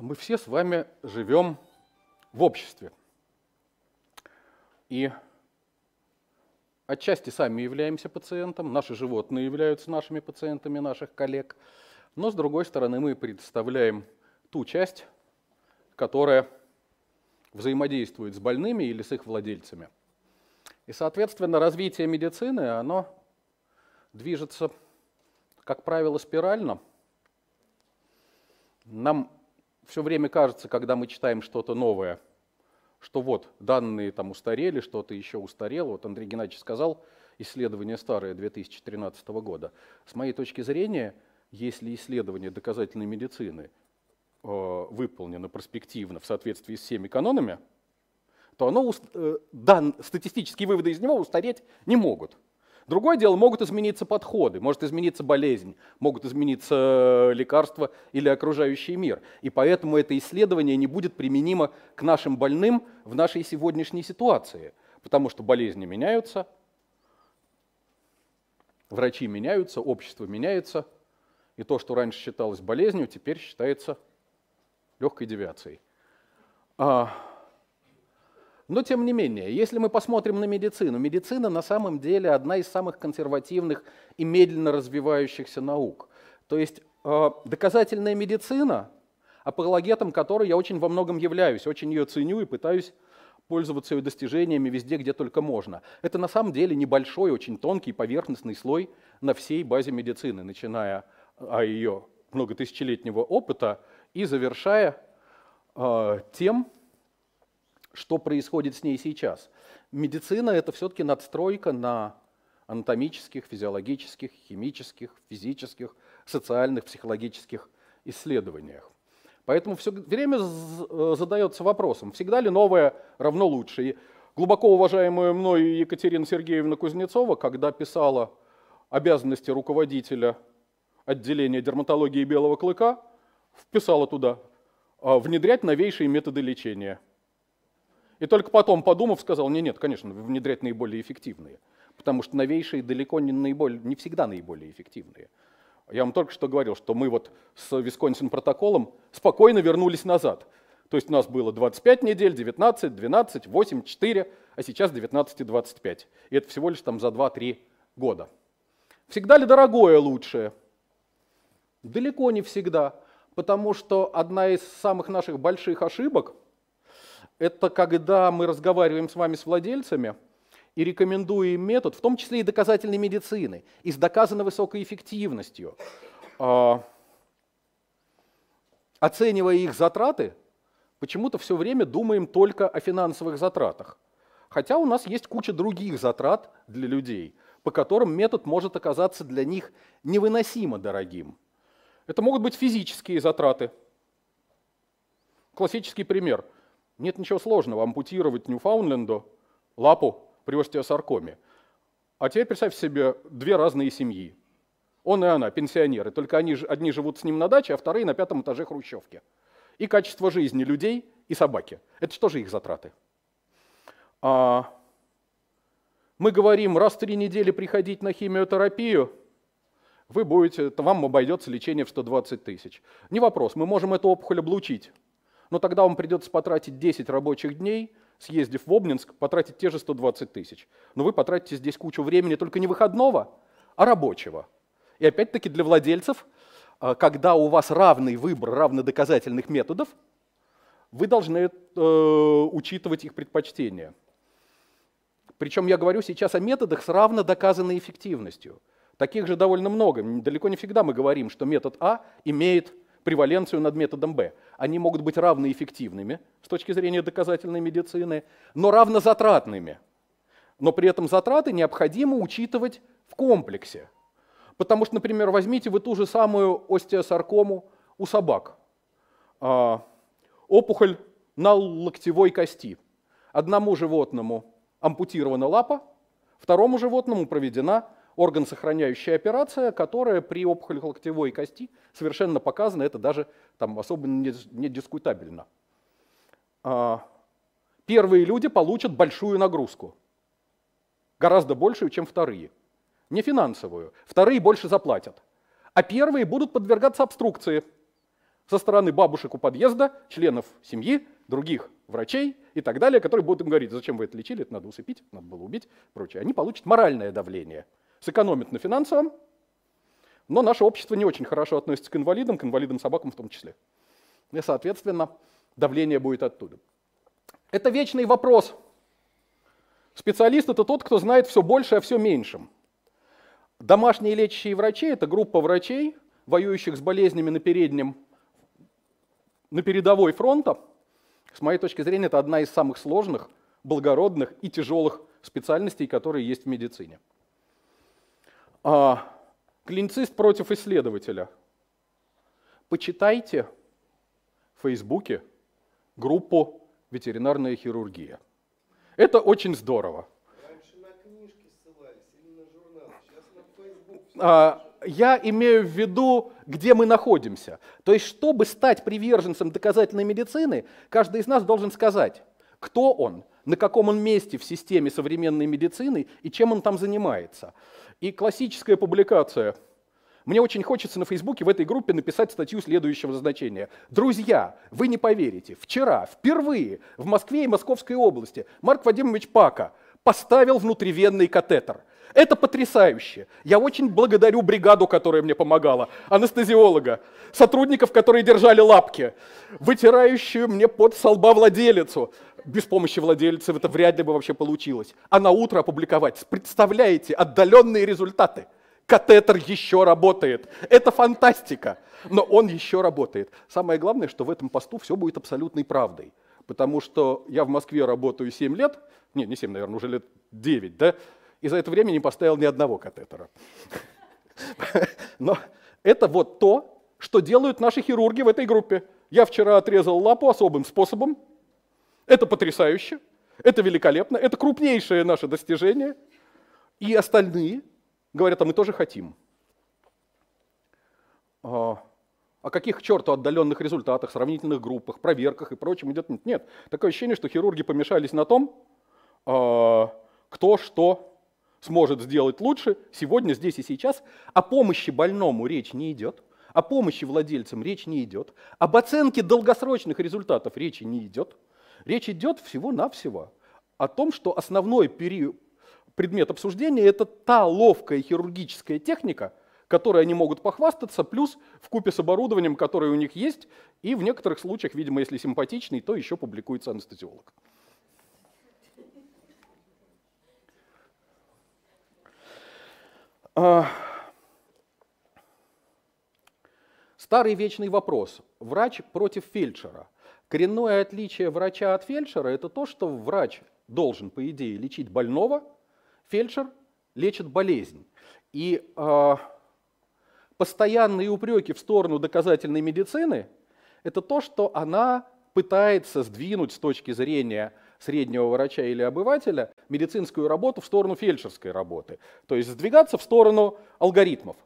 мы все с вами живем в обществе. И отчасти сами являемся пациентом, наши животные являются нашими пациентами, наших коллег. Но с другой стороны мы представляем ту часть, которая взаимодействует с больными или с их владельцами. И, соответственно, развитие медицины, оно движется, как правило, спирально. Нам все время кажется, когда мы читаем что-то новое, что вот данные там устарели, что-то еще устарело. Вот Андрей Геннадьевич сказал, исследование старое 2013 года. С моей точки зрения, если исследование доказательной медицины э, выполнено перспективно в соответствии с всеми канонами, то оно, э, дан, статистические выводы из него устареть не могут. Другое дело, могут измениться подходы, может измениться болезнь, могут измениться э, лекарства или окружающий мир. И поэтому это исследование не будет применимо к нашим больным в нашей сегодняшней ситуации, потому что болезни меняются, врачи меняются, общество меняется, и то, что раньше считалось болезнью, теперь считается легкой девиацией. А, но тем не менее, если мы посмотрим на медицину, медицина на самом деле одна из самых консервативных и медленно развивающихся наук. То есть э, доказательная медицина, апологетом которой я очень во многом являюсь, очень ее ценю и пытаюсь пользоваться ее достижениями везде, где только можно. Это на самом деле небольшой, очень тонкий поверхностный слой на всей базе медицины, начиная о а, ее многотысячелетнего опыта и завершая э, тем, что происходит с ней сейчас. Медицина – это все-таки надстройка на анатомических, физиологических, химических, физических, социальных, психологических исследованиях. Поэтому все время э, задается вопросом, всегда ли новое равно лучше. И глубоко уважаемая мной Екатерина Сергеевна Кузнецова, когда писала обязанности руководителя отделения дерматологии белого клыка, вписала туда а, «внедрять новейшие методы лечения». И только потом, подумав, сказал, не, нет, конечно, внедрять наиболее эффективные, потому что новейшие далеко не, наиболее, не всегда наиболее эффективные. Я вам только что говорил, что мы вот с Висконсин протоколом спокойно вернулись назад. То есть у нас было 25 недель, 19, 12, 8, 4, а сейчас 19 и 25. И это всего лишь там за 2-3 года. Всегда ли дорогое лучшее? Далеко не всегда, потому что одна из самых наших больших ошибок – это когда мы разговариваем с вами с владельцами и рекомендуем метод, в том числе и доказательной медицины, и с доказанной высокой эффективностью, а, оценивая их затраты, почему-то все время думаем только о финансовых затратах. Хотя у нас есть куча других затрат для людей, по которым метод может оказаться для них невыносимо дорогим. Это могут быть физические затраты. Классический пример – нет ничего сложного ампутировать Ньюфаундленду лапу при остеосаркоме. А теперь представь себе две разные семьи. Он и она, пенсионеры, только они, одни живут с ним на даче, а вторые на пятом этаже хрущевки. И качество жизни людей и собаки. Это что же их затраты? А, мы говорим, раз в три недели приходить на химиотерапию, вы будете, вам обойдется лечение в 120 тысяч. Не вопрос, мы можем эту опухоль облучить но тогда вам придется потратить 10 рабочих дней, съездив в Обнинск, потратить те же 120 тысяч. Но вы потратите здесь кучу времени только не выходного, а рабочего. И опять-таки для владельцев, а, когда у вас равный выбор равнодоказательных методов, вы должны э, учитывать их предпочтения. Причем я говорю сейчас о методах с равно доказанной эффективностью. Таких же довольно много. Далеко не всегда мы говорим, что метод А имеет преваленцию над методом Б. Они могут быть равноэффективными с точки зрения доказательной медицины, но равнозатратными. Но при этом затраты необходимо учитывать в комплексе. Потому что, например, возьмите вы ту же самую остеосаркому у собак. А, опухоль на локтевой кости. Одному животному ампутирована лапа, второму животному проведена орган сохраняющая операция, которая при опухоли локтевой кости совершенно показана, это даже там, особо не, не дискутабельно. А, первые люди получат большую нагрузку, гораздо большую, чем вторые. Не финансовую, вторые больше заплатят. А первые будут подвергаться обструкции со стороны бабушек у подъезда, членов семьи, других врачей и так далее, которые будут им говорить, зачем вы это лечили, это надо усыпить, надо было убить, прочее. Они получат моральное давление – сэкономит на финансовом, но наше общество не очень хорошо относится к инвалидам, к инвалидам-собакам в том числе. И, соответственно, давление будет оттуда. Это вечный вопрос. Специалист – это тот, кто знает все больше о все меньшем. Домашние лечащие врачи – это группа врачей, воюющих с болезнями на переднем, на передовой фронта. С моей точки зрения, это одна из самых сложных, благородных и тяжелых специальностей, которые есть в медицине. А, клиницист против исследователя. Почитайте в Фейсбуке группу «Ветеринарная хирургия». Это очень здорово. А, я имею в виду, где мы находимся. То есть, чтобы стать приверженцем доказательной медицины, каждый из нас должен сказать, кто он, на каком он месте в системе современной медицины и чем он там занимается. И классическая публикация. Мне очень хочется на Фейсбуке в этой группе написать статью следующего значения. Друзья, вы не поверите, вчера, впервые в Москве и Московской области Марк Вадимович Пака поставил внутривенный катетер. Это потрясающе. Я очень благодарю бригаду, которая мне помогала, анестезиолога, сотрудников, которые держали лапки, вытирающую мне под солба владелицу, без помощи владельцев это вряд ли бы вообще получилось. А на утро опубликовать. Представляете, отдаленные результаты. Катетер еще работает. Это фантастика. Но он еще работает. Самое главное, что в этом посту все будет абсолютной правдой. Потому что я в Москве работаю 7 лет, не, не 7, наверное, уже лет 9, да, и за это время не поставил ни одного катетера. Но это вот то, что делают наши хирурги в этой группе. Я вчера отрезал лапу особым способом, это потрясающе, это великолепно, это крупнейшее наше достижение. И остальные говорят, а мы тоже хотим. О а, «А каких черту отдаленных результатах, сравнительных группах, проверках и прочем идет? Нет, нет. Такое ощущение, что хирурги помешались на том, а, кто что сможет сделать лучше сегодня, здесь и сейчас. О помощи больному речь не идет, о помощи владельцам речь не идет, об оценке долгосрочных результатов речи не идет – Речь идет всего-навсего о том, что основной период, предмет обсуждения – это та ловкая хирургическая техника, которой они могут похвастаться, плюс в купе с оборудованием, которое у них есть, и в некоторых случаях, видимо, если симпатичный, то еще публикуется анестезиолог. А, старый вечный вопрос. Врач против фельдшера – Коренное отличие врача от фельдшера – это то, что врач должен, по идее, лечить больного, фельдшер лечит болезнь. И э, постоянные упреки в сторону доказательной медицины – это то, что она пытается сдвинуть с точки зрения среднего врача или обывателя медицинскую работу в сторону фельдшерской работы. То есть сдвигаться в сторону алгоритмов.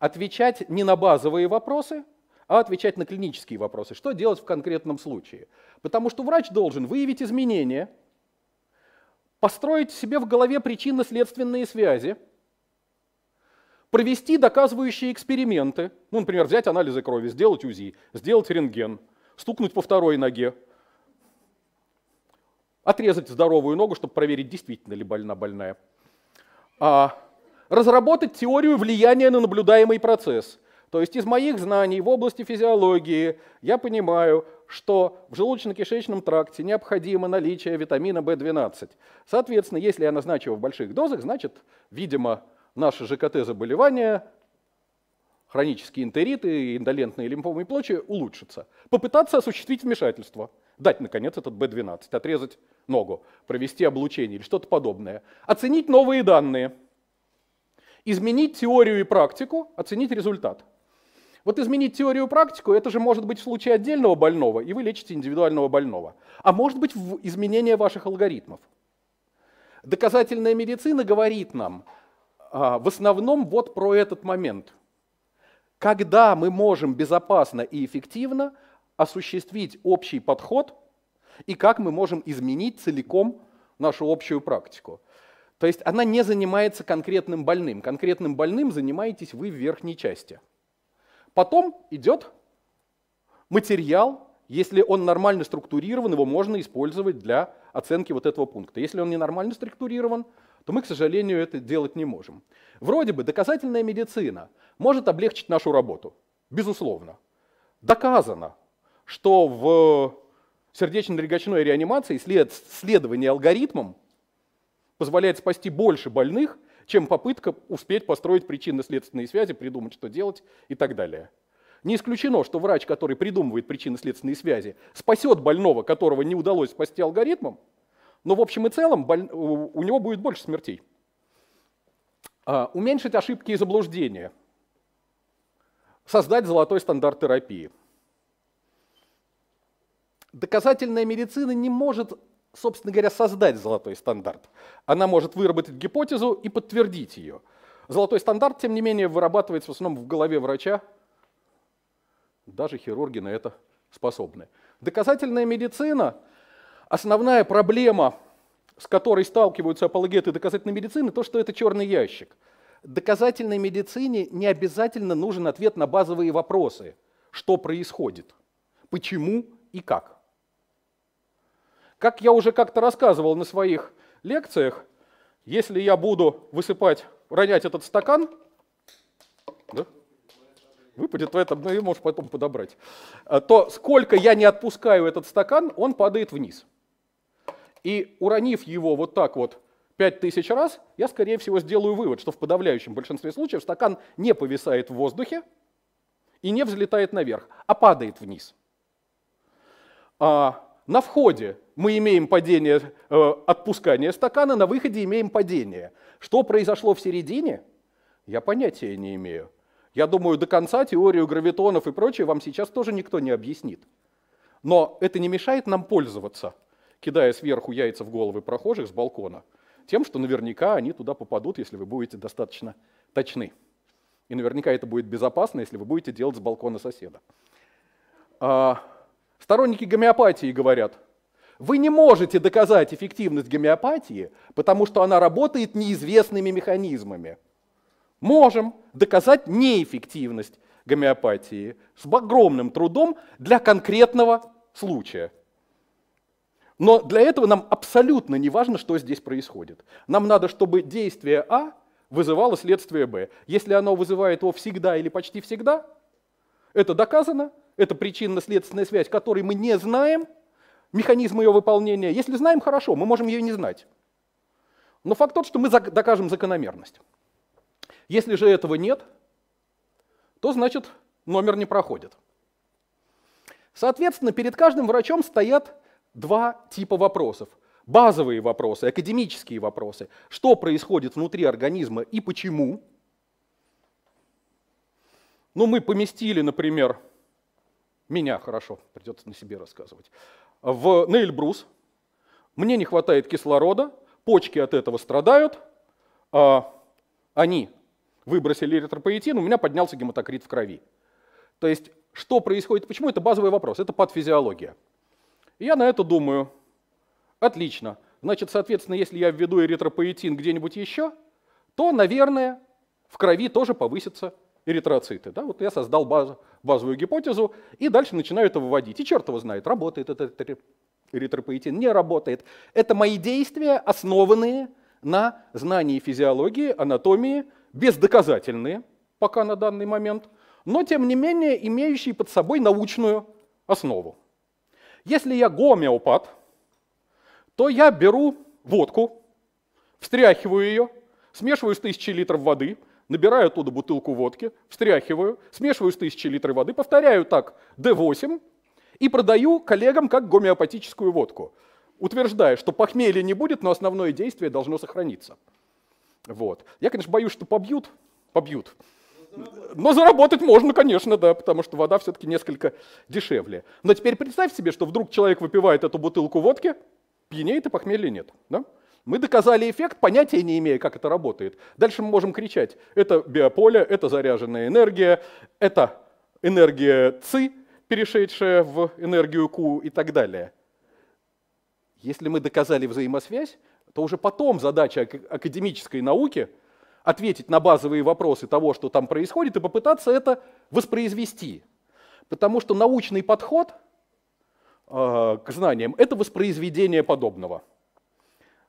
Отвечать не на базовые вопросы – а отвечать на клинические вопросы, что делать в конкретном случае. Потому что врач должен выявить изменения, построить себе в голове причинно-следственные связи, провести доказывающие эксперименты, ну, например, взять анализы крови, сделать УЗИ, сделать рентген, стукнуть по второй ноге, отрезать здоровую ногу, чтобы проверить, действительно ли больна больная. А, разработать теорию влияния на наблюдаемый процесс – то есть из моих знаний в области физиологии я понимаю, что в желудочно-кишечном тракте необходимо наличие витамина B12. Соответственно, если я назначу в больших дозах, значит, видимо, наши ЖКТ-заболевания, хронические интериты, индолентные лимфомы и прочее улучшатся. Попытаться осуществить вмешательство, дать, наконец, этот B12, отрезать ногу, провести облучение или что-то подобное, оценить новые данные, изменить теорию и практику, оценить результат – вот изменить теорию и практику, это же может быть в случае отдельного больного, и вы лечите индивидуального больного. А может быть в изменение ваших алгоритмов. Доказательная медицина говорит нам а, в основном вот про этот момент. Когда мы можем безопасно и эффективно осуществить общий подход и как мы можем изменить целиком нашу общую практику. То есть она не занимается конкретным больным. Конкретным больным занимаетесь вы в верхней части – Потом идет материал, если он нормально структурирован, его можно использовать для оценки вот этого пункта. Если он ненормально структурирован, то мы, к сожалению, это делать не можем. Вроде бы доказательная медицина может облегчить нашу работу. Безусловно. Доказано, что в сердечно легочной реанимации след, следование алгоритмам позволяет спасти больше больных, чем попытка успеть построить причинно-следственные связи, придумать, что делать и так далее. Не исключено, что врач, который придумывает причинно-следственные связи, спасет больного, которого не удалось спасти алгоритмом, но в общем и целом у него будет больше смертей. А, уменьшить ошибки и заблуждения. Создать золотой стандарт терапии. Доказательная медицина не может собственно говоря, создать золотой стандарт. Она может выработать гипотезу и подтвердить ее. Золотой стандарт, тем не менее, вырабатывается в основном в голове врача. Даже хирурги на это способны. Доказательная медицина, основная проблема, с которой сталкиваются апологеты доказательной медицины, то, что это черный ящик. Доказательной медицине не обязательно нужен ответ на базовые вопросы. Что происходит? Почему и как? Как я уже как-то рассказывал на своих лекциях, если я буду высыпать, ронять этот стакан, да, выпадет в этом, ну и можешь потом подобрать, а, то сколько я не отпускаю этот стакан, он падает вниз. И уронив его вот так вот 5000 раз, я, скорее всего, сделаю вывод, что в подавляющем большинстве случаев стакан не повисает в воздухе и не взлетает наверх, а падает вниз. А, на входе мы имеем падение, э, отпускание стакана, на выходе имеем падение. Что произошло в середине, я понятия не имею. Я думаю, до конца теорию гравитонов и прочее вам сейчас тоже никто не объяснит. Но это не мешает нам пользоваться, кидая сверху яйца в головы прохожих с балкона, тем, что наверняка они туда попадут, если вы будете достаточно точны. И наверняка это будет безопасно, если вы будете делать с балкона соседа. А, Сторонники гомеопатии говорят, вы не можете доказать эффективность гомеопатии, потому что она работает неизвестными механизмами. Можем доказать неэффективность гомеопатии с огромным трудом для конкретного случая. Но для этого нам абсолютно не важно, что здесь происходит. Нам надо, чтобы действие А вызывало следствие Б. Если оно вызывает его всегда или почти всегда, это доказано, это причинно-следственная связь, которой мы не знаем, механизм ее выполнения. Если знаем, хорошо, мы можем ее не знать. Но факт тот, что мы докажем закономерность. Если же этого нет, то значит номер не проходит. Соответственно, перед каждым врачом стоят два типа вопросов. Базовые вопросы, академические вопросы. Что происходит внутри организма и почему? Ну, мы поместили, например, меня хорошо, придется на себе рассказывать. В, на Эльбрус. Мне не хватает кислорода, почки от этого страдают. А, они выбросили эритропоэтин, у меня поднялся гематокрит в крови. То есть, что происходит, почему? Это базовый вопрос, это подфизиология. я на это думаю. Отлично. Значит, соответственно, если я введу эритропоэтин где-нибудь еще, то, наверное, в крови тоже повысятся эритроциты. Да? Вот я создал базу, базовую гипотезу и дальше начинаю это выводить. И черт его знает, работает этот эритропоэтин, не работает. Это мои действия, основанные на знании физиологии, анатомии, бездоказательные пока на данный момент, но тем не менее имеющие под собой научную основу. Если я гомеопат, то я беру водку, встряхиваю ее, смешиваю с тысячи литров воды – набираю оттуда бутылку водки, встряхиваю, смешиваю с тысячи литров воды, повторяю так D8 и продаю коллегам как гомеопатическую водку, утверждая, что похмелья не будет, но основное действие должно сохраниться. Вот. Я, конечно, боюсь, что побьют, побьют. Но заработать. можно, конечно, да, потому что вода все-таки несколько дешевле. Но теперь представь себе, что вдруг человек выпивает эту бутылку водки, пьянеет и похмелья нет. Да? Мы доказали эффект, понятия не имея, как это работает. Дальше мы можем кричать, это биополе, это заряженная энергия, это энергия ЦИ, перешедшая в энергию Q и так далее. Если мы доказали взаимосвязь, то уже потом задача академической науки ответить на базовые вопросы того, что там происходит, и попытаться это воспроизвести. Потому что научный подход а, к знаниям – это воспроизведение подобного.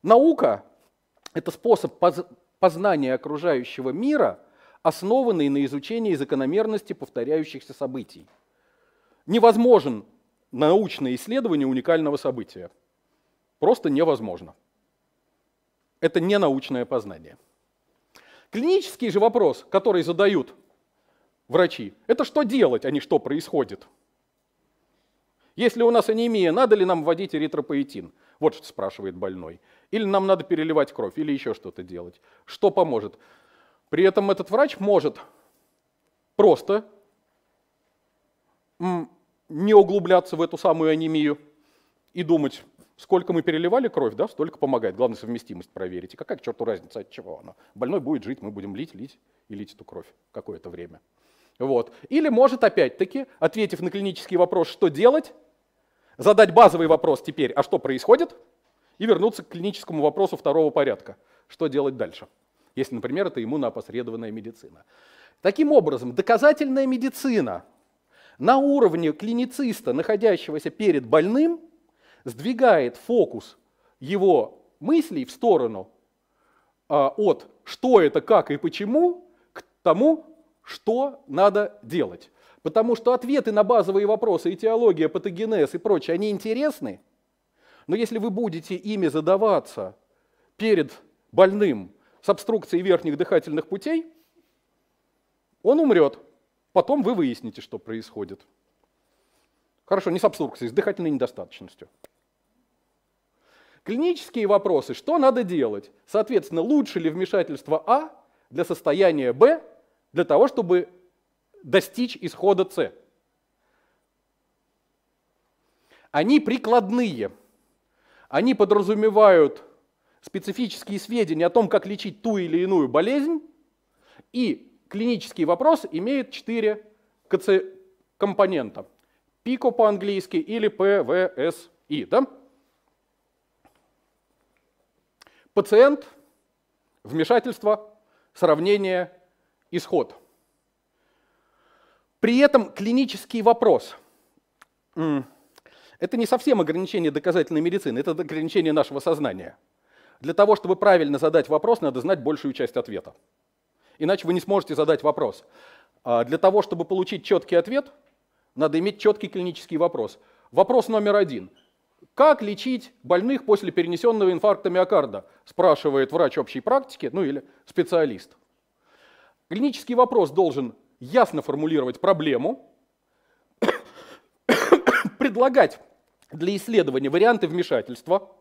Наука – это способ познания окружающего мира, основанный на изучении закономерности повторяющихся событий. Невозможен научное исследование уникального события. Просто невозможно. Это не научное познание. Клинический же вопрос, который задают врачи, это что делать, а не что происходит. Если у нас анемия, надо ли нам вводить эритропоэтин? Вот что спрашивает больной. Или нам надо переливать кровь, или еще что-то делать. Что поможет? При этом этот врач может просто не углубляться в эту самую анемию и думать, сколько мы переливали кровь, да, столько помогает. Главное, совместимость проверить. И какая к черту разница, от чего она? Больной будет жить, мы будем лить, лить и лить эту кровь какое-то время. Вот. Или может опять-таки, ответив на клинический вопрос, что делать, задать базовый вопрос теперь, а что происходит – и вернуться к клиническому вопросу второго порядка. Что делать дальше? Если, например, это иммуноопосредованная медицина. Таким образом, доказательная медицина на уровне клинициста, находящегося перед больным, сдвигает фокус его мыслей в сторону а, от что это, как и почему, к тому, что надо делать. Потому что ответы на базовые вопросы, и теология, патогенез и прочее, они интересны, но если вы будете ими задаваться перед больным с обструкцией верхних дыхательных путей, он умрет. Потом вы выясните, что происходит. Хорошо, не с обструкцией, с дыхательной недостаточностью. Клинические вопросы. Что надо делать? Соответственно, лучше ли вмешательство А для состояния Б, для того, чтобы достичь исхода С? Они прикладные – они подразумевают специфические сведения о том, как лечить ту или иную болезнь, и клинический вопрос имеет четыре компонента. ПИКО по-английски или ПВСИ. Да? Пациент, вмешательство, сравнение, исход. При этом клинический вопрос – это не совсем ограничение доказательной медицины, это ограничение нашего сознания. Для того, чтобы правильно задать вопрос, надо знать большую часть ответа. Иначе вы не сможете задать вопрос. А для того, чтобы получить четкий ответ, надо иметь четкий клинический вопрос. Вопрос номер один. Как лечить больных после перенесенного инфаркта миокарда? Спрашивает врач общей практики, ну или специалист. Клинический вопрос должен ясно формулировать проблему, предлагать для исследования варианты вмешательства,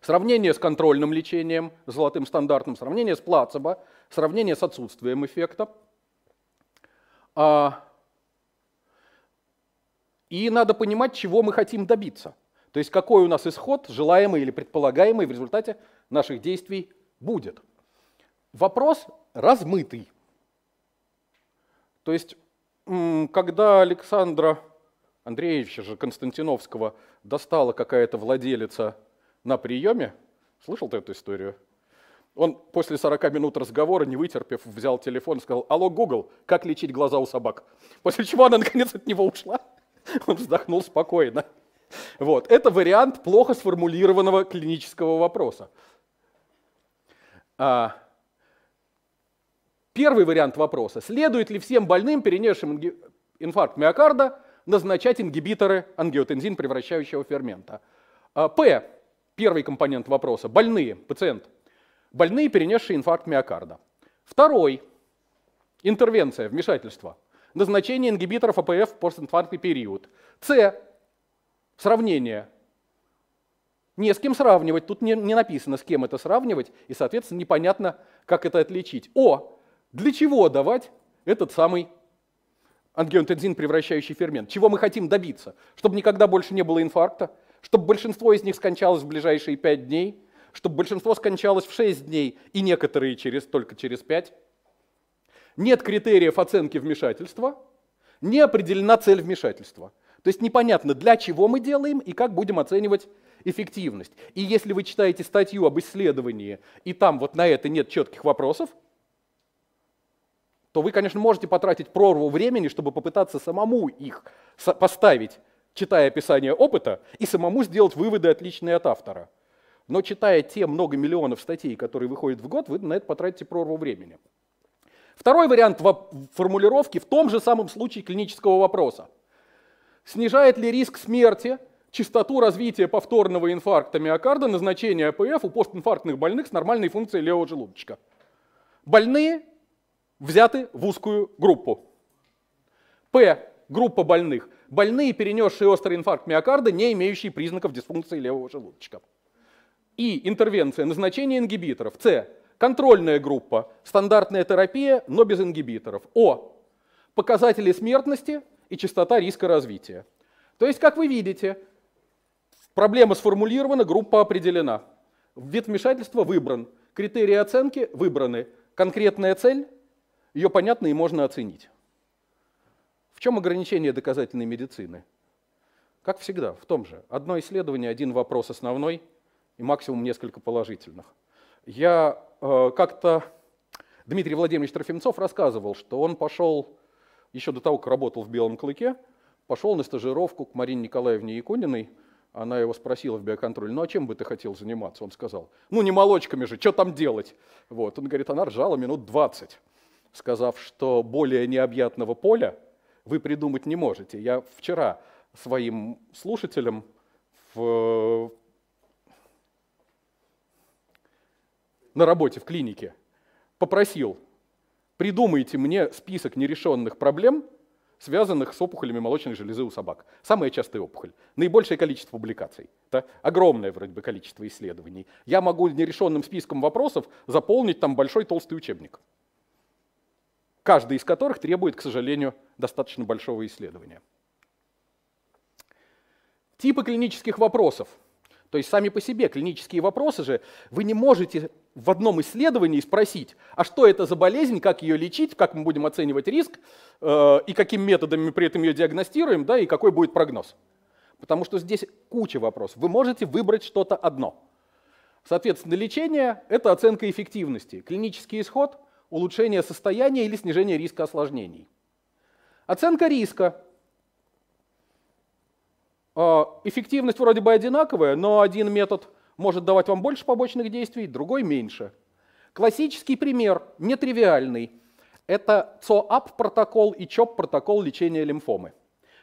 сравнение с контрольным лечением, золотым стандартом, сравнение с плацебо, сравнение с отсутствием эффекта. А, и надо понимать, чего мы хотим добиться. То есть какой у нас исход, желаемый или предполагаемый в результате наших действий будет. Вопрос размытый. То есть, когда Александра Андреевича же Константиновского достала какая-то владелица на приеме. Слышал ты эту историю? Он после 40 минут разговора, не вытерпев, взял телефон и сказал, алло, Гугл, как лечить глаза у собак? После чего она, наконец, от него ушла. Он вздохнул спокойно. Вот. Это вариант плохо сформулированного клинического вопроса. А, первый вариант вопроса. Следует ли всем больным, перенесшим инфаркт миокарда, назначать ингибиторы ангиотензин превращающего фермента. А, П. Первый компонент вопроса. Больные, пациент. Больные, перенесшие инфаркт миокарда. Второй. Интервенция, вмешательство. Назначение ингибиторов АПФ в постинфарктный период. С. Сравнение. Не с кем сравнивать, тут не, не написано, с кем это сравнивать, и, соответственно, непонятно, как это отличить. О. Для чего давать этот самый ангиотензин, превращающий фермент. Чего мы хотим добиться? Чтобы никогда больше не было инфаркта, чтобы большинство из них скончалось в ближайшие 5 дней, чтобы большинство скончалось в 6 дней и некоторые через, только через 5. Нет критериев оценки вмешательства, не определена цель вмешательства. То есть непонятно, для чего мы делаем и как будем оценивать эффективность. И если вы читаете статью об исследовании, и там вот на это нет четких вопросов, то вы, конечно, можете потратить прорву времени, чтобы попытаться самому их поставить, читая описание опыта, и самому сделать выводы, отличные от автора. Но читая те много миллионов статей, которые выходят в год, вы на это потратите прорву времени. Второй вариант формулировки в том же самом случае клинического вопроса. Снижает ли риск смерти частоту развития повторного инфаркта миокарда назначение АПФ у постинфарктных больных с нормальной функцией левого желудочка? Больные взяты в узкую группу. П. Группа больных. Больные, перенесшие острый инфаркт миокарда, не имеющие признаков дисфункции левого желудочка. И. Интервенция. Назначение ингибиторов. С. Контрольная группа. Стандартная терапия, но без ингибиторов. О. Показатели смертности и частота риска развития. То есть, как вы видите, проблема сформулирована, группа определена. Вид вмешательства выбран. Критерии оценки выбраны. Конкретная цель ее понятно и можно оценить. В чем ограничение доказательной медицины? Как всегда, в том же. Одно исследование, один вопрос основной и максимум несколько положительных. Я э, как-то... Дмитрий Владимирович Трофимцов рассказывал, что он пошел, еще до того, как работал в «Белом клыке», пошел на стажировку к Марине Николаевне Якуниной. Она его спросила в биоконтроле, ну а чем бы ты хотел заниматься? Он сказал, ну не молочками же, что там делать? Вот. Он говорит, она ржала минут 20 сказав, что более необъятного поля вы придумать не можете. Я вчера своим слушателям в... на работе в клинике попросил, придумайте мне список нерешенных проблем, связанных с опухолями молочной железы у собак. Самая частая опухоль. Наибольшее количество публикаций. Да? Огромное вроде бы количество исследований. Я могу нерешенным списком вопросов заполнить там большой толстый учебник каждый из которых требует, к сожалению, достаточно большого исследования. Типы клинических вопросов. То есть сами по себе клинические вопросы же вы не можете в одном исследовании спросить, а что это за болезнь, как ее лечить, как мы будем оценивать риск э, и какими методами при этом ее диагностируем, да, и какой будет прогноз. Потому что здесь куча вопросов. Вы можете выбрать что-то одно. Соответственно, лечение – это оценка эффективности. Клинический исход улучшение состояния или снижение риска осложнений. Оценка риска. А, эффективность вроде бы одинаковая, но один метод может давать вам больше побочных действий, другой меньше. Классический пример, нетривиальный. Это ЦОАП протокол и ЧОП протокол лечения лимфомы.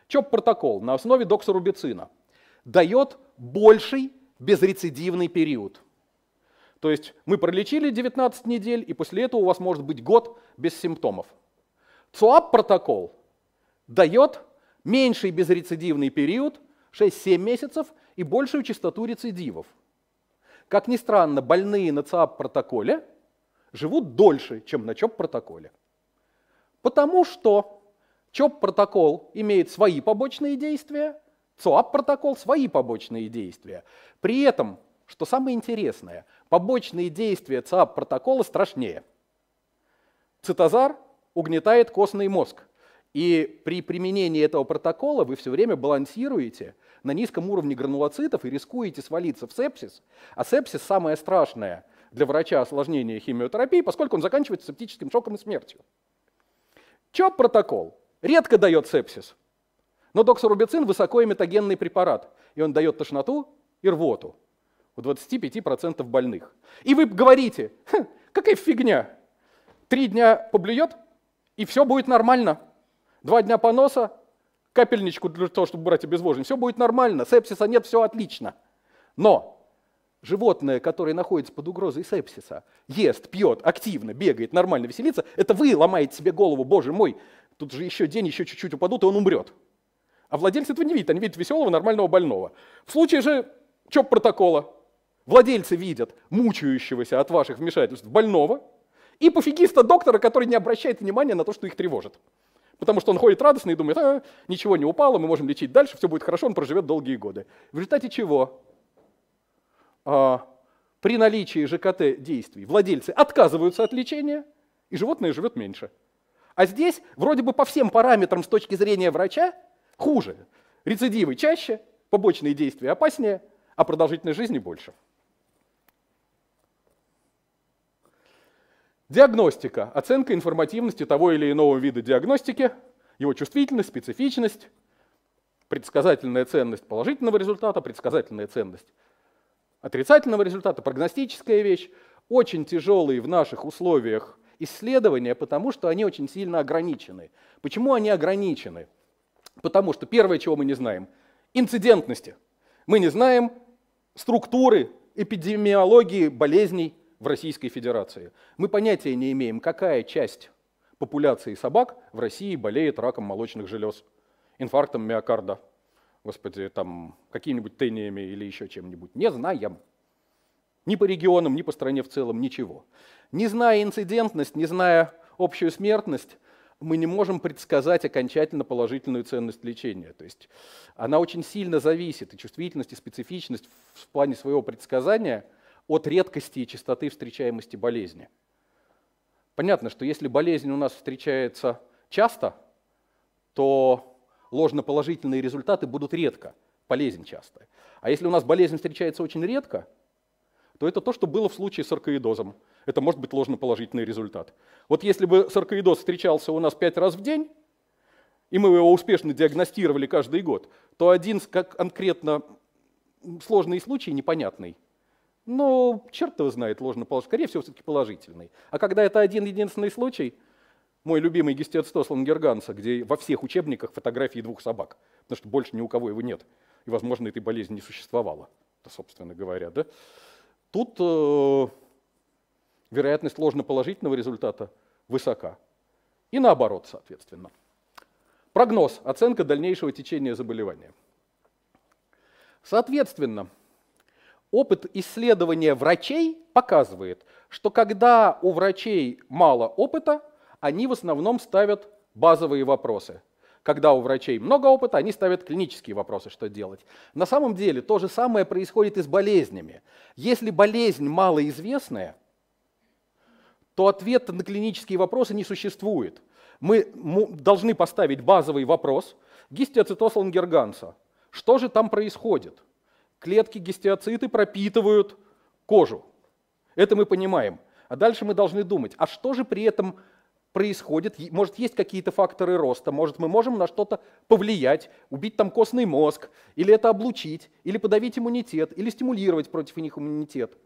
ЧОП протокол на основе доксорубицина дает больший безрецидивный период. То есть мы пролечили 19 недель, и после этого у вас может быть год без симптомов. ЦОАП протокол дает меньший безрецидивный период, 6-7 месяцев, и большую частоту рецидивов. Как ни странно, больные на ЦАП протоколе живут дольше, чем на ЧОП протоколе. Потому что ЧОП протокол имеет свои побочные действия, ЦОАП протокол свои побочные действия. При этом, что самое интересное, Побочные действия ЦАП протокола страшнее. Цитозар угнетает костный мозг. И при применении этого протокола вы все время балансируете на низком уровне гранулоцитов и рискуете свалиться в сепсис. А сепсис самое страшное для врача осложнение химиотерапии, поскольку он заканчивается септическим шоком и смертью. Чё протокол? Редко дает сепсис. Но доксорубицин высокоэмитогенный препарат, и он дает тошноту и рвоту у 25% больных. И вы говорите, «Хм, какая фигня, три дня поблюет, и все будет нормально. Два дня поноса, капельничку для того, чтобы брать обезвоживание, все будет нормально, сепсиса нет, все отлично. Но животное, которое находится под угрозой сепсиса, ест, пьет, активно, бегает, нормально веселится, это вы ломаете себе голову, боже мой, тут же еще день, еще чуть-чуть упадут, и он умрет. А владельцы этого не видят, они видят веселого, нормального больного. В случае же, что протокола? Владельцы видят мучающегося от ваших вмешательств больного и пофигиста доктора, который не обращает внимания на то, что их тревожит. Потому что он ходит радостно и думает, а, ничего не упало, мы можем лечить дальше, все будет хорошо, он проживет долгие годы. В результате чего? А, при наличии ЖКТ действий владельцы отказываются от лечения, и животное живет меньше. А здесь вроде бы по всем параметрам с точки зрения врача хуже. Рецидивы чаще, побочные действия опаснее, а продолжительность жизни больше. Диагностика. Оценка информативности того или иного вида диагностики, его чувствительность, специфичность, предсказательная ценность положительного результата, предсказательная ценность отрицательного результата, прогностическая вещь. Очень тяжелые в наших условиях исследования, потому что они очень сильно ограничены. Почему они ограничены? Потому что первое, чего мы не знаем, инцидентности. Мы не знаем структуры эпидемиологии болезней, в Российской Федерации. Мы понятия не имеем, какая часть популяции собак в России болеет раком молочных желез, инфарктом миокарда, господи, там какими-нибудь тениями или еще чем-нибудь. Не знаем. Ни по регионам, ни по стране в целом, ничего. Не зная инцидентность, не зная общую смертность, мы не можем предсказать окончательно положительную ценность лечения. То есть она очень сильно зависит, и чувствительность, и специфичность в плане своего предсказания от редкости и частоты встречаемости болезни. Понятно, что если болезнь у нас встречается часто, то ложноположительные результаты будут редко, болезнь частая. А если у нас болезнь встречается очень редко, то это то, что было в случае с аркоидозом. Это может быть ложноположительный результат. Вот если бы саркоидоз встречался у нас пять раз в день, и мы его успешно диагностировали каждый год, то один как конкретно сложный случай, непонятный, но ну, черт его знает, ложный положительный, скорее всего, все-таки положительный. А когда это один единственный случай, мой любимый гистец Тослангерганса, где во всех учебниках фотографии двух собак, потому что больше ни у кого его нет, и, возможно, этой болезни не существовало, собственно говоря. Да? Тут э, вероятность ложноположительного результата высока. И наоборот, соответственно. Прогноз, оценка дальнейшего течения заболевания. Соответственно, Опыт исследования врачей показывает, что когда у врачей мало опыта, они в основном ставят базовые вопросы. Когда у врачей много опыта, они ставят клинические вопросы, что делать. На самом деле то же самое происходит и с болезнями. Если болезнь малоизвестная, то ответа на клинические вопросы не существует. Мы должны поставить базовый вопрос гистиоцитоз лангерганса. Что же там происходит? клетки гистиоциты пропитывают кожу. Это мы понимаем. А дальше мы должны думать, а что же при этом происходит? Может, есть какие-то факторы роста, может, мы можем на что-то повлиять, убить там костный мозг, или это облучить, или подавить иммунитет, или стимулировать против них иммунитет.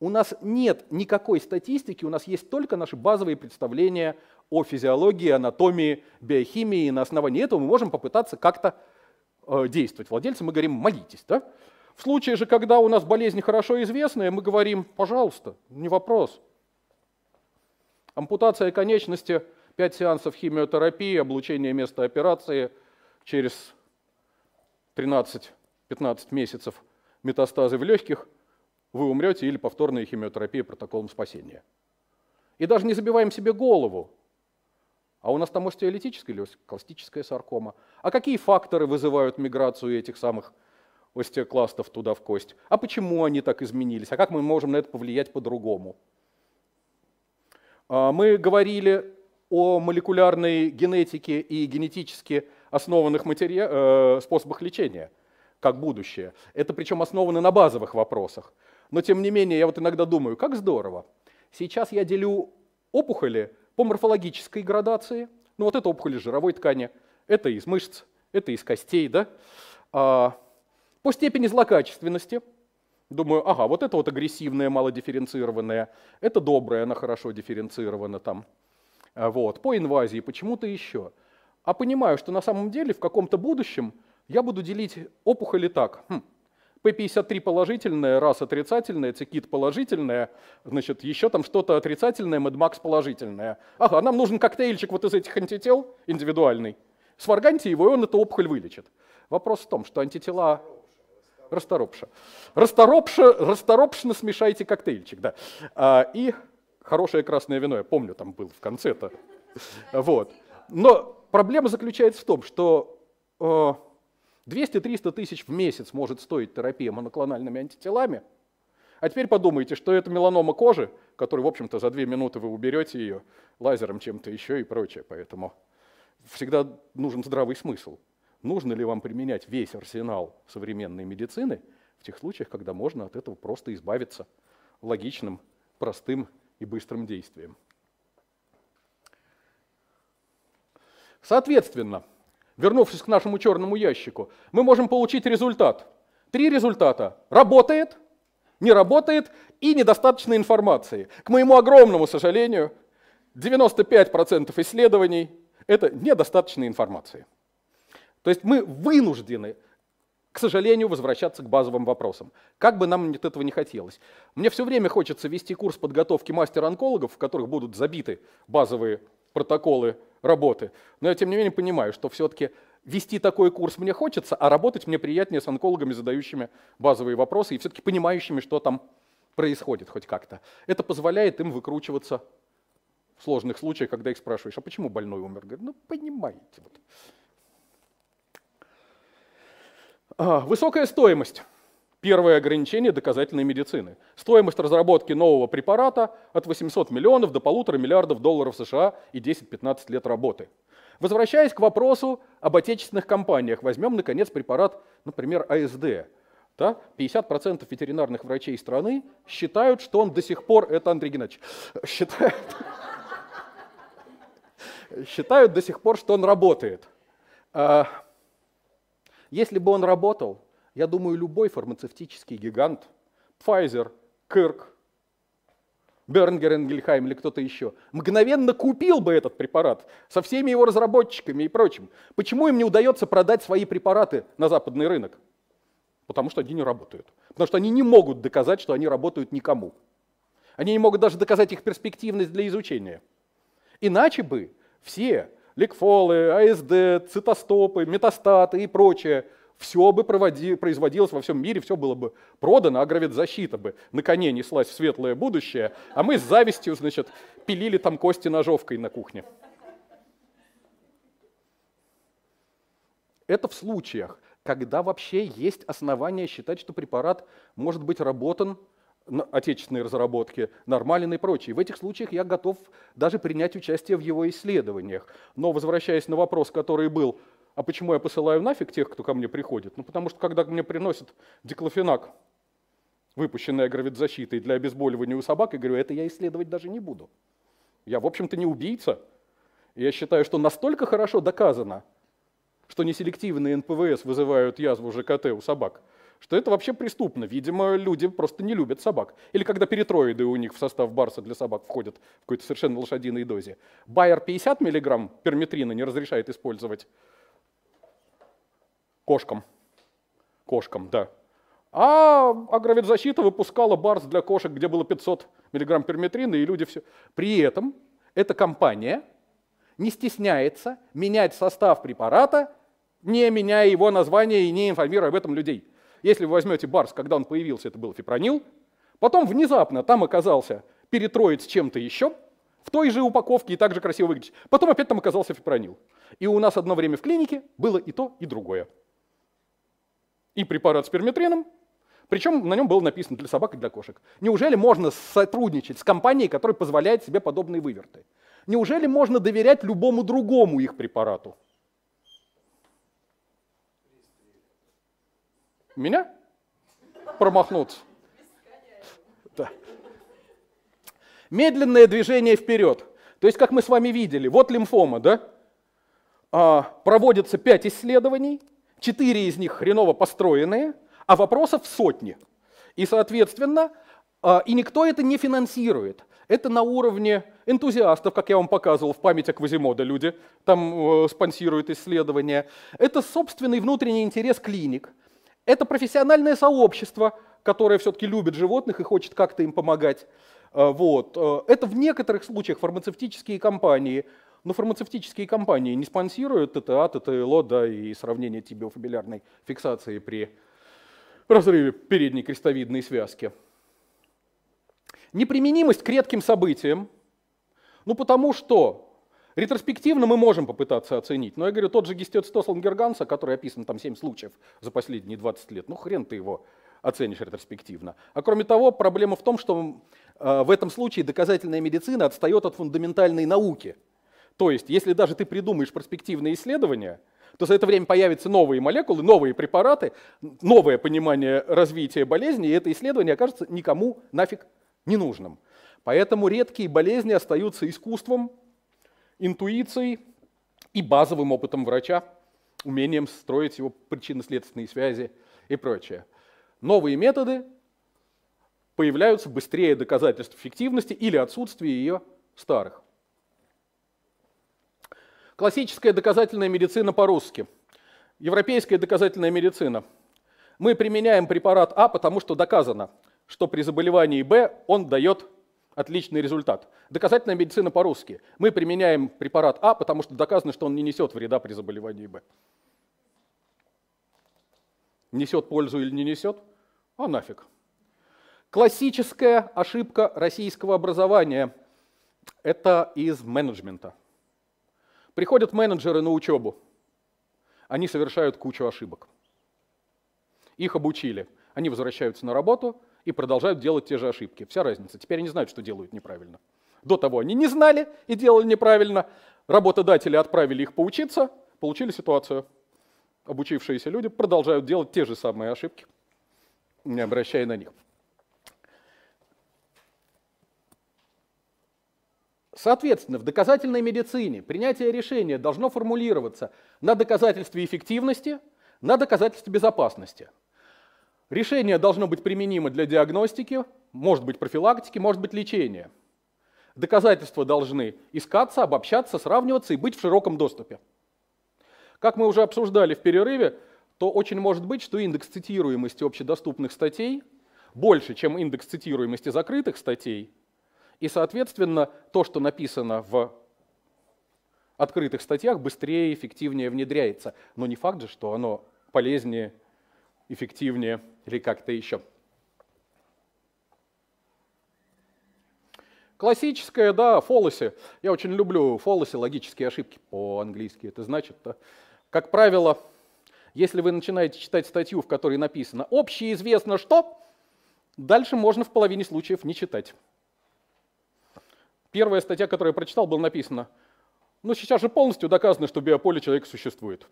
У нас нет никакой статистики, у нас есть только наши базовые представления о физиологии, анатомии, биохимии, и на основании этого мы можем попытаться как-то э, действовать. Владельцы, мы говорим, молитесь, да? В случае же, когда у нас болезнь хорошо известная, мы говорим, пожалуйста, не вопрос. Ампутация конечности, 5 сеансов химиотерапии, облучение места операции через 13-15 месяцев метастазы в легких, вы умрете или повторная химиотерапия протоколом спасения. И даже не забиваем себе голову. А у нас там остеолитическая или остеокластическая саркома. А какие факторы вызывают миграцию этих самых остеокластов туда в кость. А почему они так изменились? А как мы можем на это повлиять по-другому? А, мы говорили о молекулярной генетике и генетически основанных матери... Э, способах лечения как будущее. Это причем основано на базовых вопросах. Но тем не менее, я вот иногда думаю, как здорово. Сейчас я делю опухоли по морфологической градации. Ну вот это опухоли жировой ткани, это из мышц, это из костей, да? А, по степени злокачественности, думаю, ага, вот это вот агрессивное, малодифференцированное, это доброе, оно хорошо дифференцировано там. А вот. По инвазии почему-то еще. А понимаю, что на самом деле в каком-то будущем я буду делить опухоли так. Хм. P53 положительная, раз отрицательная, цикит положительная, значит, еще там что-то отрицательное, MedMax положительное. Ага, а нам нужен коктейльчик вот из этих антител индивидуальный. Сварганьте его, и он эту опухоль вылечит. Вопрос в том, что антитела Расторопша. Расторопша, расторопшно смешайте коктейльчик, да. А, и хорошее красное вино, я помню, там был в конце-то. Вот. Но проблема заключается в том, что 200-300 э, тысяч в месяц может стоить терапия моноклональными антителами. А теперь подумайте, что это меланома кожи, которую, в общем-то, за две минуты вы уберете ее лазером чем-то еще и прочее. Поэтому всегда нужен здравый смысл нужно ли вам применять весь арсенал современной медицины в тех случаях, когда можно от этого просто избавиться логичным, простым и быстрым действием. Соответственно, вернувшись к нашему черному ящику, мы можем получить результат. Три результата. Работает, не работает и недостаточно информации. К моему огромному сожалению, 95% исследований – это недостаточная информация. То есть мы вынуждены, к сожалению, возвращаться к базовым вопросам. Как бы нам от этого не хотелось. Мне все время хочется вести курс подготовки мастер-онкологов, в которых будут забиты базовые протоколы работы. Но я, тем не менее, понимаю, что все-таки вести такой курс мне хочется, а работать мне приятнее с онкологами, задающими базовые вопросы и все-таки понимающими, что там происходит хоть как-то. Это позволяет им выкручиваться в сложных случаях, когда их спрашиваешь, а почему больной умер? говорят, ну понимаете. Вот. А, высокая стоимость. Первое ограничение доказательной медицины. Стоимость разработки нового препарата от 800 миллионов до полутора миллиардов долларов США и 10-15 лет работы. Возвращаясь к вопросу об отечественных компаниях, возьмем, наконец, препарат, например, АСД. Да? 50% ветеринарных врачей страны считают, что он до сих пор, это Андрей Геннадьевич, считает, считают до сих пор, что он работает. А, если бы он работал, я думаю, любой фармацевтический гигант, Pfizer, Кирк, Бернгер, Энгельхайм или кто-то еще, мгновенно купил бы этот препарат со всеми его разработчиками и прочим. Почему им не удается продать свои препараты на западный рынок? Потому что они не работают. Потому что они не могут доказать, что они работают никому. Они не могут даже доказать их перспективность для изучения. Иначе бы все ликфолы, АСД, цитостопы, метастаты и прочее. Все бы проводи, производилось во всем мире, все было бы продано, а гравитзащита бы на коне неслась в светлое будущее, а мы с завистью, значит, пилили там кости ножовкой на кухне. Это в случаях, когда вообще есть основания считать, что препарат может быть работан отечественные разработки, нормальные и прочие. В этих случаях я готов даже принять участие в его исследованиях. Но возвращаясь на вопрос, который был, а почему я посылаю нафиг тех, кто ко мне приходит? Ну потому что когда мне приносят диклофенак, выпущенный гравидзащитой для обезболивания у собак, я говорю, это я исследовать даже не буду. Я, в общем-то, не убийца. я считаю, что настолько хорошо доказано, что неселективные НПВС вызывают язву ЖКТ у собак – что это вообще преступно. Видимо, люди просто не любят собак. Или когда перетроиды у них в состав барса для собак входят в какой-то совершенно лошадиной дозе. Байер 50 мг перметрина не разрешает использовать кошкам. Кошкам, да. А агроведзащита выпускала барс для кошек, где было 500 мг перметрина, и люди все... При этом эта компания не стесняется менять состав препарата, не меняя его название и не информируя об этом людей. Если вы возьмете Барс, когда он появился, это был фипронил. Потом внезапно там оказался перетроид с чем-то еще, в той же упаковке и так же красиво выглядит. Потом опять там оказался фипронил. И у нас одно время в клинике было и то, и другое. И препарат с перметрином, причем на нем было написано для собак и для кошек. Неужели можно сотрудничать с компанией, которая позволяет себе подобные выверты? Неужели можно доверять любому другому их препарату? Меня? Промахнуться. Да. Медленное движение вперед. То есть, как мы с вами видели, вот лимфома, да? А, проводится 5 исследований, 4 из них хреново построенные, а вопросов сотни. И, соответственно, а, и никто это не финансирует. Это на уровне энтузиастов, как я вам показывал, в память о Квазимода люди там э, спонсируют исследования. Это собственный внутренний интерес клиник. Это профессиональное сообщество, которое все-таки любит животных и хочет как-то им помогать. Э, вот. Э, это в некоторых случаях фармацевтические компании, но фармацевтические компании не спонсируют ТТА, ТТЛО, да, и сравнение тибиофабилярной фиксации при разрыве передней крестовидной связки. Неприменимость к редким событиям, ну потому что Ретроспективно мы можем попытаться оценить, но я говорю, тот же гистиоцитослан Герганса, который описан там 7 случаев за последние 20 лет, ну хрен ты его оценишь ретроспективно. А кроме того, проблема в том, что э, в этом случае доказательная медицина отстает от фундаментальной науки. То есть, если даже ты придумаешь перспективные исследования, то за это время появятся новые молекулы, новые препараты, новое понимание развития болезни, и это исследование окажется никому нафиг не нужным. Поэтому редкие болезни остаются искусством, интуицией и базовым опытом врача, умением строить его причинно-следственные связи и прочее. Новые методы появляются быстрее доказательств эффективности или отсутствия ее старых. Классическая доказательная медицина по-русски. Европейская доказательная медицина. Мы применяем препарат А, потому что доказано, что при заболевании Б он дает отличный результат. Доказательная медицина по-русски. Мы применяем препарат А, потому что доказано, что он не несет вреда при заболевании Б. Несет пользу или не несет? А нафиг. Классическая ошибка российского образования – это из менеджмента. Приходят менеджеры на учебу. Они совершают кучу ошибок. Их обучили. Они возвращаются на работу – и продолжают делать те же ошибки. Вся разница. Теперь они знают, что делают неправильно. До того они не знали и делали неправильно. Работодатели отправили их поучиться, получили ситуацию. Обучившиеся люди продолжают делать те же самые ошибки, не обращая на них. Соответственно, в доказательной медицине принятие решения должно формулироваться на доказательстве эффективности, на доказательстве безопасности – Решение должно быть применимо для диагностики, может быть профилактики, может быть лечения. Доказательства должны искаться, обобщаться, сравниваться и быть в широком доступе. Как мы уже обсуждали в перерыве, то очень может быть, что индекс цитируемости общедоступных статей больше, чем индекс цитируемости закрытых статей, и, соответственно, то, что написано в открытых статьях, быстрее и эффективнее внедряется. Но не факт же, что оно полезнее, эффективнее или как-то еще. Классическое, да, фолоси. Я очень люблю фолоси, логические ошибки по-английски это значит. Да. Как правило, если вы начинаете читать статью, в которой написано «общеизвестно что», дальше можно в половине случаев не читать. Первая статья, которую я прочитал, была написана. «Ну сейчас же полностью доказано, что биополе человека существует».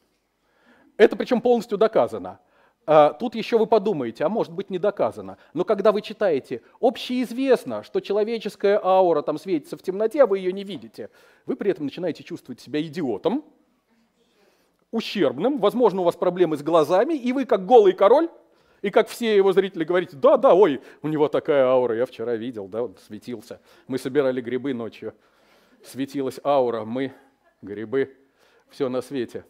Это причем полностью доказано. А, тут еще вы подумаете, а может быть не доказано. Но когда вы читаете «Общеизвестно, что человеческая аура там светится в темноте, а вы ее не видите», вы при этом начинаете чувствовать себя идиотом, ущербным, возможно, у вас проблемы с глазами, и вы как голый король, и как все его зрители говорите, да, да, ой, у него такая аура, я вчера видел, да, он светился. Мы собирали грибы ночью, светилась аура, мы, грибы, все на свете.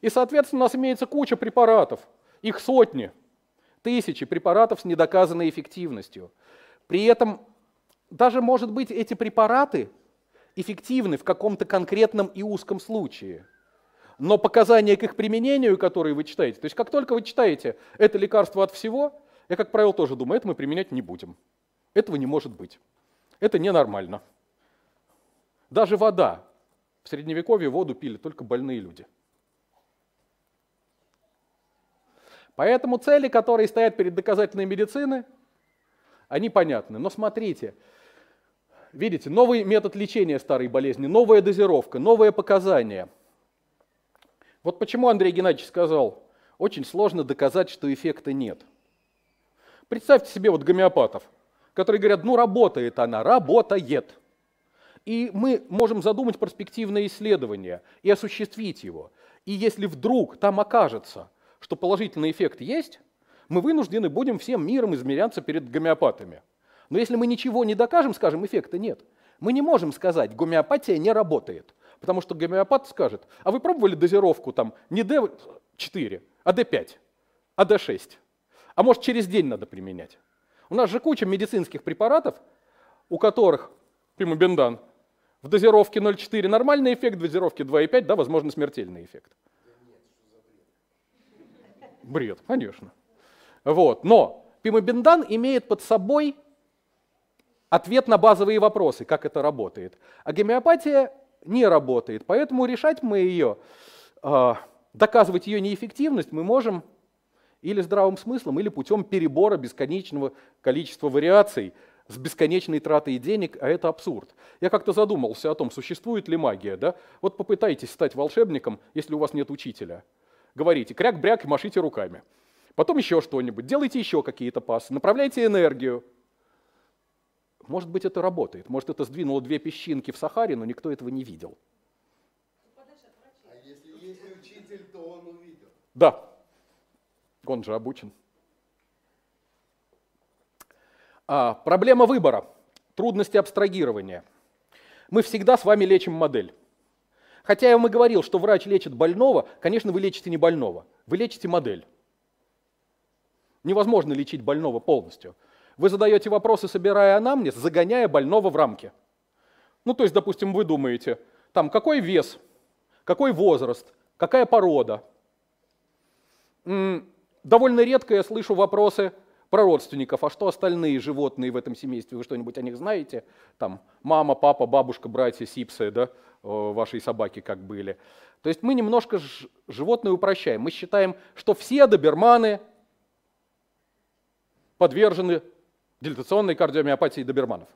И, соответственно, у нас имеется куча препаратов – их сотни, тысячи препаратов с недоказанной эффективностью. При этом даже, может быть, эти препараты эффективны в каком-то конкретном и узком случае. Но показания к их применению, которые вы читаете, то есть как только вы читаете это лекарство от всего, я, как правило, тоже думаю, это мы применять не будем. Этого не может быть. Это ненормально. Даже вода. В Средневековье воду пили только больные люди. Поэтому цели, которые стоят перед доказательной медициной, они понятны. Но смотрите, видите, новый метод лечения старой болезни, новая дозировка, новые показания. Вот почему Андрей Геннадьевич сказал, очень сложно доказать, что эффекта нет. Представьте себе вот гомеопатов, которые говорят, ну работает она, работает. И мы можем задумать перспективное исследование и осуществить его. И если вдруг там окажется, что положительный эффект есть, мы вынуждены будем всем миром измеряться перед гомеопатами. Но если мы ничего не докажем, скажем, эффекта нет. Мы не можем сказать, гомеопатия не работает, потому что гомеопат скажет, а вы пробовали дозировку там не D4, а D5, а D6, а может через день надо применять. У нас же куча медицинских препаратов, у которых примобендан в дозировке 0,4 нормальный эффект, в дозировке 2,5, да, возможно, смертельный эффект. Бред, конечно. Вот. Но пимобендан имеет под собой ответ на базовые вопросы, как это работает. А гомеопатия не работает, поэтому решать мы ее, а, доказывать ее неэффективность мы можем или здравым смыслом, или путем перебора бесконечного количества вариаций с бесконечной тратой денег, а это абсурд. Я как-то задумался о том, существует ли магия. Да? Вот попытайтесь стать волшебником, если у вас нет учителя – говорите кряк-бряк и машите руками. Потом еще что-нибудь, делайте еще какие-то пасы, направляйте энергию. Может быть, это работает, может, это сдвинуло две песчинки в Сахаре, но никто этого не видел. А если есть учитель, то он увидел. Да, он же обучен. А, проблема выбора, трудности абстрагирования. Мы всегда с вами лечим модель. Хотя я вам и говорил, что врач лечит больного, конечно, вы лечите не больного, вы лечите модель. Невозможно лечить больного полностью. Вы задаете вопросы, собирая анамнез, загоняя больного в рамки. Ну, то есть, допустим, вы думаете, там, какой вес, какой возраст, какая порода. Довольно редко я слышу вопросы про родственников, а что остальные животные в этом семействе, вы что-нибудь о них знаете? Там мама, папа, бабушка, братья, сипсы, да? Э, вашей собаки как были. То есть мы немножко животное упрощаем. Мы считаем, что все доберманы подвержены дилатационной кардиомиопатии доберманов.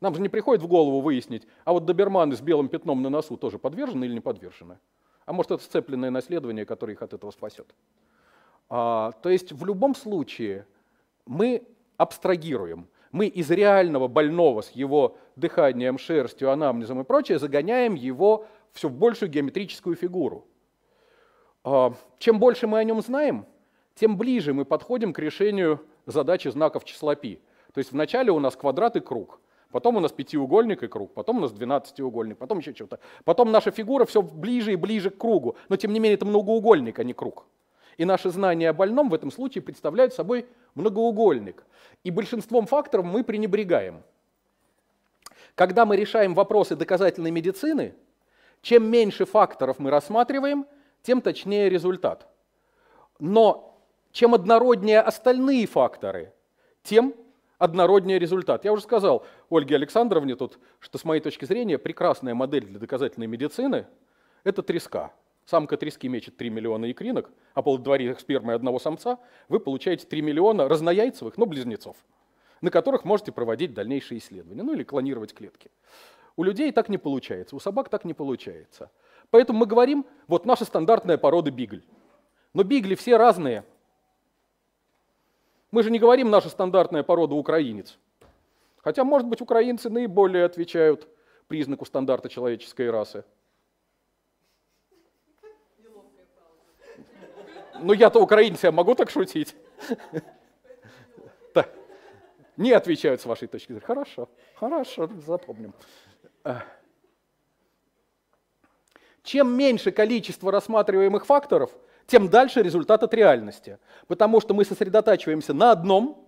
Нам же не приходит в голову выяснить, а вот доберманы с белым пятном на носу тоже подвержены или не подвержены. А может, это сцепленное наследование, которое их от этого спасет. А, то есть в любом случае мы абстрагируем мы из реального больного с его дыханием, шерстью, анамнезом и прочее загоняем его все в большую геометрическую фигуру. А, чем больше мы о нем знаем, тем ближе мы подходим к решению задачи знаков числа π. То есть вначале у нас квадрат и круг, потом у нас пятиугольник и круг, потом у нас двенадцатиугольник, потом еще что-то. Потом наша фигура все ближе и ближе к кругу, но тем не менее это многоугольник, а не круг. И наши знания о больном в этом случае представляют собой многоугольник. И большинством факторов мы пренебрегаем. Когда мы решаем вопросы доказательной медицины, чем меньше факторов мы рассматриваем, тем точнее результат. Но чем однороднее остальные факторы, тем однороднее результат. Я уже сказал Ольге Александровне тут, что с моей точки зрения прекрасная модель для доказательной медицины – это треска самка трески мечет 3 миллиона икринок, а плодотворит спермы одного самца, вы получаете 3 миллиона разнояйцевых, но ну, близнецов, на которых можете проводить дальнейшие исследования, ну или клонировать клетки. У людей так не получается, у собак так не получается. Поэтому мы говорим, вот наша стандартная порода бигль. Но бигли все разные. Мы же не говорим наша стандартная порода украинец. Хотя, может быть, украинцы наиболее отвечают признаку стандарта человеческой расы. Ну я-то украинец, я могу так шутить? Так. Не отвечают с вашей точки зрения. Хорошо, хорошо, запомним. Э. Чем меньше количество рассматриваемых факторов, тем дальше результат от реальности. Потому что мы сосредотачиваемся на одном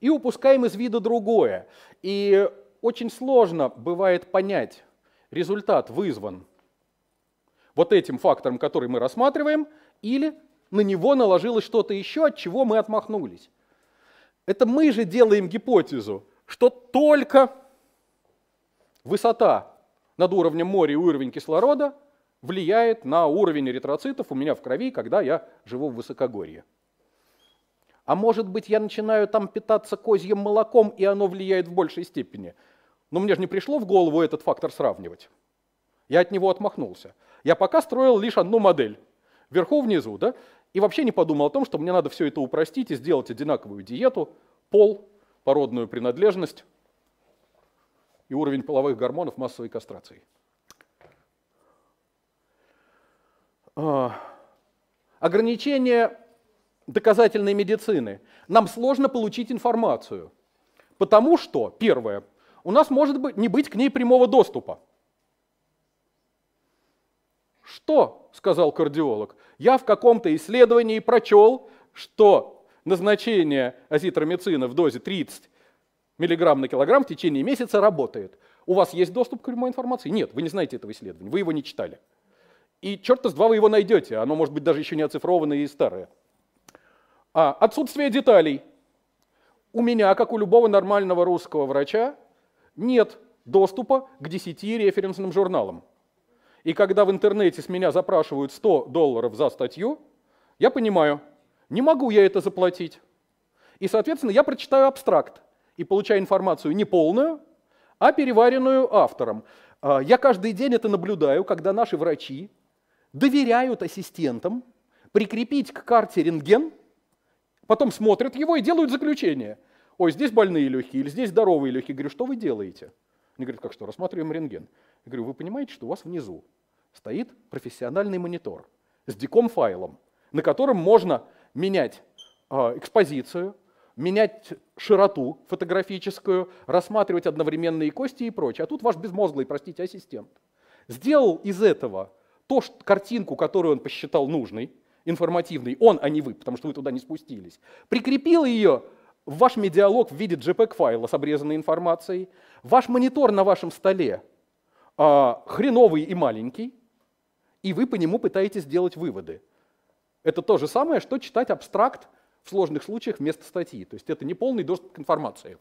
и упускаем из вида другое. И очень сложно бывает понять, результат вызван вот этим фактором, который мы рассматриваем, или на него наложилось что-то еще, от чего мы отмахнулись. Это мы же делаем гипотезу, что только высота над уровнем моря и уровень кислорода влияет на уровень эритроцитов у меня в крови, когда я живу в высокогорье. А может быть, я начинаю там питаться козьим молоком, и оно влияет в большей степени. Но мне же не пришло в голову этот фактор сравнивать. Я от него отмахнулся. Я пока строил лишь одну модель – вверху внизу, да, и вообще не подумал о том, что мне надо все это упростить и сделать одинаковую диету, пол, породную принадлежность и уровень половых гормонов массовой кастрации. А, Ограничение доказательной медицины. Нам сложно получить информацию, потому что, первое, у нас может быть, не быть к ней прямого доступа. Что, сказал кардиолог, я в каком-то исследовании прочел, что назначение азитромицина в дозе 30 мг на килограмм в течение месяца работает. У вас есть доступ к прямой информации? Нет, вы не знаете этого исследования, вы его не читали. И черт с два вы его найдете, оно может быть даже еще не оцифрованное и старое. А, отсутствие деталей. У меня, как у любого нормального русского врача, нет доступа к 10 референсным журналам. И когда в интернете с меня запрашивают 100 долларов за статью, я понимаю, не могу я это заплатить. И, соответственно, я прочитаю абстракт и получаю информацию не полную, а переваренную автором. А, я каждый день это наблюдаю, когда наши врачи доверяют ассистентам прикрепить к карте рентген, потом смотрят его и делают заключение. Ой, здесь больные легкие, или здесь здоровые легкие. Говорю, что вы делаете? Они говорят, как что, рассматриваем рентген. Я говорю, вы понимаете, что у вас внизу стоит профессиональный монитор с диком файлом, на котором можно менять а, экспозицию, менять широту фотографическую, рассматривать одновременные кости и прочее. А тут ваш безмозглый, простите, ассистент сделал из этого то, что, картинку, которую он посчитал нужной, информативной, он, а не вы, потому что вы туда не спустились, прикрепил ее в ваш медиалог в виде JPEG-файла с обрезанной информацией Ваш монитор на вашем столе э, хреновый и маленький, и вы по нему пытаетесь делать выводы. Это то же самое, что читать абстракт в сложных случаях вместо статьи. То есть это не полный доступ к информации.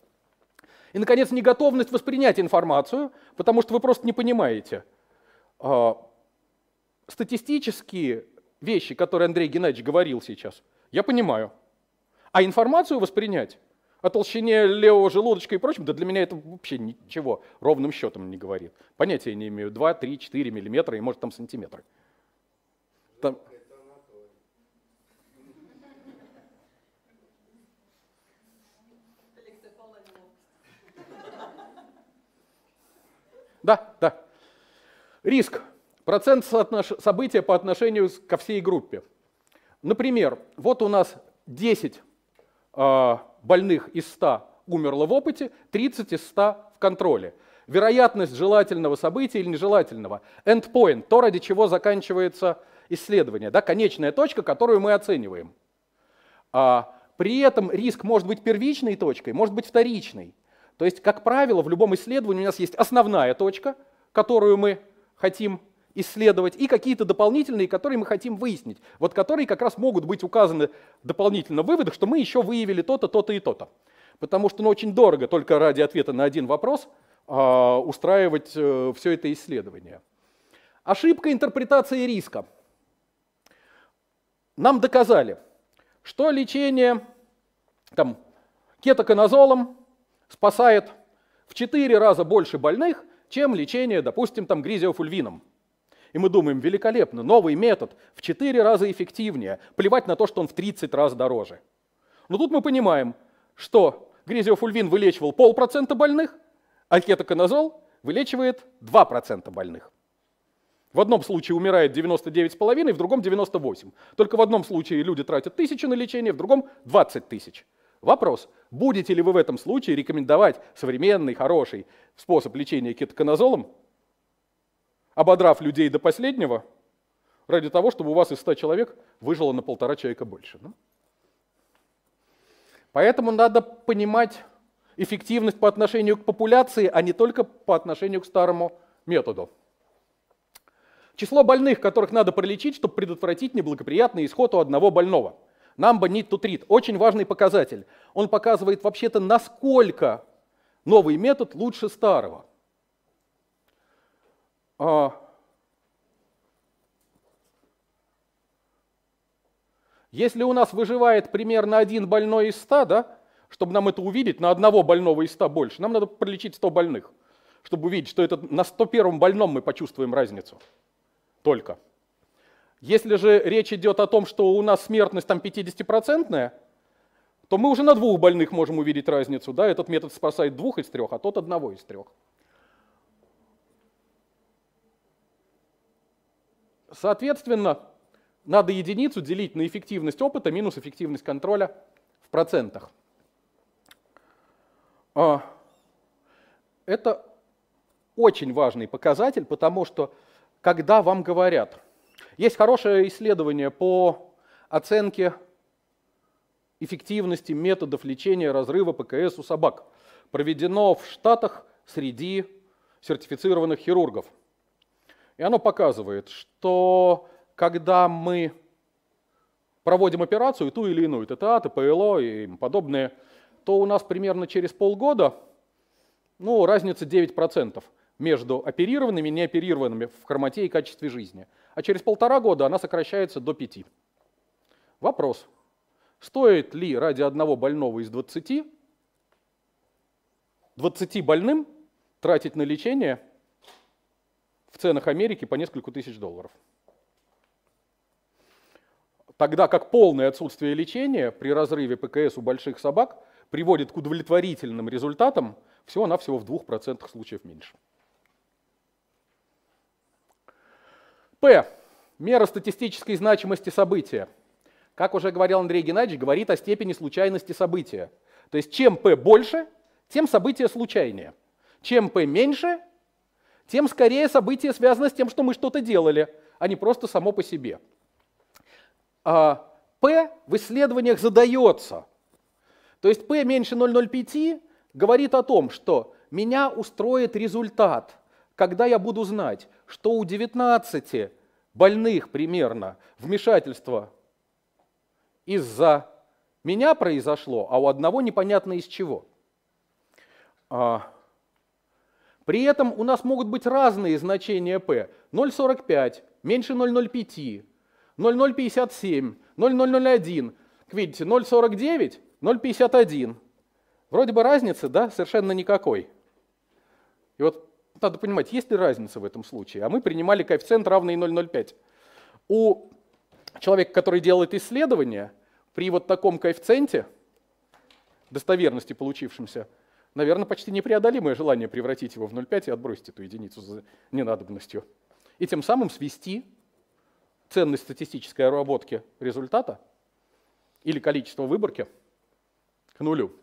И, наконец, неготовность воспринять информацию, потому что вы просто не понимаете. Э, статистические вещи, которые Андрей Геннадьевич говорил сейчас, я понимаю. А информацию воспринять о толщине левого желудочка и прочем, да для меня это вообще ничего ровным счетом не говорит. Понятия не имею. 2, 3, 4 миллиметра и, может, там сантиметры. Там... Да, да. Риск. Процент соотнош... события по отношению ко всей группе. Например, вот у нас 10 а, больных из 100 умерло в опыте, 30 из 100 в контроле. Вероятность желательного события или нежелательного. Endpoint, то, ради чего заканчивается исследование, да, конечная точка, которую мы оцениваем. А, при этом риск может быть первичной точкой, может быть вторичной. То есть, как правило, в любом исследовании у нас есть основная точка, которую мы хотим исследовать, и какие-то дополнительные, которые мы хотим выяснить, вот которые как раз могут быть указаны дополнительно в выводах, что мы еще выявили то-то, то-то и то-то. Потому что ну, очень дорого только ради ответа на один вопрос э, устраивать э, все это исследование. Ошибка интерпретации риска. Нам доказали, что лечение там, кетоконазолом спасает в 4 раза больше больных, чем лечение, допустим, там, гризиофульвином. И мы думаем, великолепно, новый метод в 4 раза эффективнее, плевать на то, что он в 30 раз дороже. Но тут мы понимаем, что грезиофульвин вылечивал полпроцента больных, а кетоконазол вылечивает 2% больных. В одном случае умирает 99,5, в другом 98. Только в одном случае люди тратят тысячу на лечение, в другом 20 тысяч. Вопрос, будете ли вы в этом случае рекомендовать современный, хороший способ лечения кетоконазолом ободрав людей до последнего, ради того, чтобы у вас из 100 человек выжило на полтора человека больше. Да? Ну. Поэтому надо понимать эффективность по отношению к популяции, а не только по отношению к старому методу. Число больных, которых надо пролечить, чтобы предотвратить неблагоприятный исход у одного больного. намба нит тутрит, очень важный показатель. Он показывает вообще-то, насколько новый метод лучше старого. А. Если у нас выживает примерно один больной из ста, да, чтобы нам это увидеть, на одного больного из ста больше, нам надо пролечить 100 больных, чтобы увидеть, что это на 101 больном мы почувствуем разницу только. Если же речь идет о том, что у нас смертность там 50%, то мы уже на двух больных можем увидеть разницу. Да? Этот метод спасает двух из трех, а тот одного из трех. Соответственно, надо единицу делить на эффективность опыта минус эффективность контроля в процентах. А, это очень важный показатель, потому что когда вам говорят, есть хорошее исследование по оценке эффективности методов лечения разрыва ПКС у собак, проведено в Штатах среди сертифицированных хирургов – и оно показывает, что когда мы проводим операцию, и ту или иную, ТТА, ТПЛО и подобные, то у нас примерно через полгода ну, разница 9% между оперированными и неоперированными в хромоте и качестве жизни. А через полтора года она сокращается до 5. Вопрос. Стоит ли ради одного больного из 20, 20 больным тратить на лечение – в ценах Америки по несколько тысяч долларов. Тогда как полное отсутствие лечения при разрыве ПКС у больших собак приводит к удовлетворительным результатам всего-навсего в 2% случаев меньше. П. Мера статистической значимости события. Как уже говорил Андрей Геннадьевич, говорит о степени случайности события. То есть чем P больше, тем событие случайнее. Чем P меньше, тем скорее событие связано с тем, что мы что-то делали, а не просто само по себе. P а, в исследованиях задается. То есть P меньше 0,05 говорит о том, что меня устроит результат, когда я буду знать, что у 19 больных примерно вмешательство из-за меня произошло, а у одного непонятно из чего. А, при этом у нас могут быть разные значения p. 0,45, меньше 0,05, 0,057, 0,001. Видите, 0,49, 0,51. Вроде бы разницы, да, совершенно никакой. И вот надо понимать, есть ли разница в этом случае. А мы принимали коэффициент равный 0,05. У человека, который делает исследование, при вот таком коэффициенте достоверности получившемся, наверное, почти непреодолимое желание превратить его в 0,5 и отбросить эту единицу за ненадобностью. И тем самым свести ценность статистической обработки результата или количество выборки к нулю.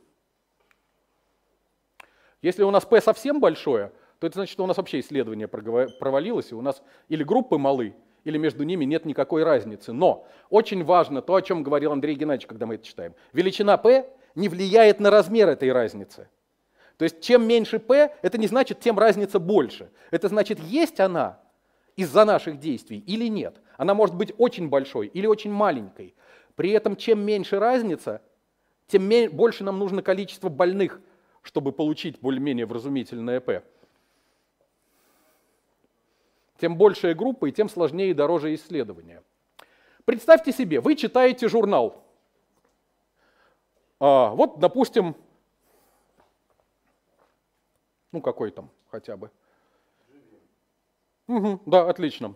Если у нас P совсем большое, то это значит, что у нас вообще исследование провалилось, и у нас или группы малы, или между ними нет никакой разницы. Но очень важно то, о чем говорил Андрей Геннадьевич, когда мы это читаем. Величина P не влияет на размер этой разницы. То есть чем меньше P, это не значит, тем разница больше. Это значит, есть она из-за наших действий или нет. Она может быть очень большой или очень маленькой. При этом чем меньше разница, тем больше нам нужно количество больных, чтобы получить более-менее вразумительное P. Тем большая группа и тем сложнее и дороже исследование. Представьте себе, вы читаете журнал. А, вот, допустим, ну, какой там хотя бы. Угу, да, отлично.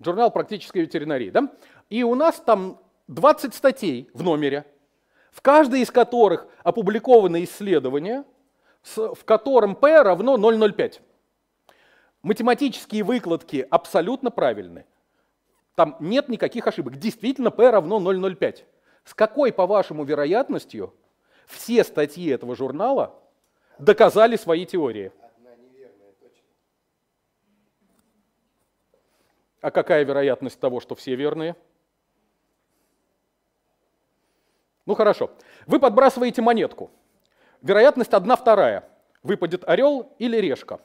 Журнал практической ветеринарии, да? И у нас там 20 статей в номере, в каждой из которых опубликовано исследование, в котором P равно 0,05. Математические выкладки абсолютно правильны. Там нет никаких ошибок. Действительно, P равно 0,05. С какой, по-вашему, вероятностью все статьи этого журнала доказали свои теории. А какая вероятность того, что все верные? Ну хорошо. Вы подбрасываете монетку. Вероятность одна вторая. Выпадет орел или решка.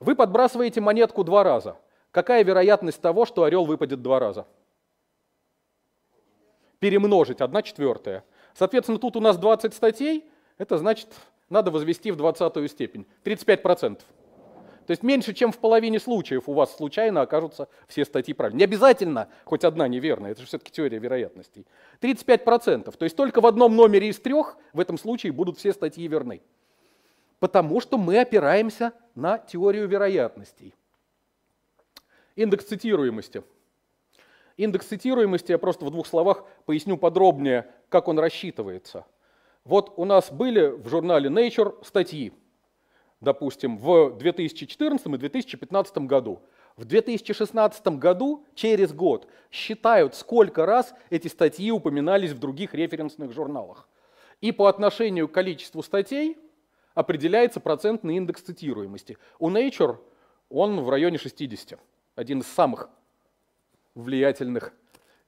Вы подбрасываете монетку два раза. Какая вероятность того, что орел выпадет два раза? Перемножить 1 четвертая. Соответственно, тут у нас 20 статей. Это значит надо возвести в 20 степень. 35%. То есть меньше, чем в половине случаев у вас случайно окажутся все статьи правильные. Не обязательно хоть одна неверная, это же все-таки теория вероятностей. 35%, то есть только в одном номере из трех в этом случае будут все статьи верны. Потому что мы опираемся на теорию вероятностей. Индекс цитируемости. Индекс цитируемости, я просто в двух словах поясню подробнее, как он рассчитывается – вот у нас были в журнале Nature статьи, допустим, в 2014 и 2015 году. В 2016 году, через год, считают, сколько раз эти статьи упоминались в других референсных журналах. И по отношению к количеству статей определяется процентный индекс цитируемости. У Nature он в районе 60, один из самых влиятельных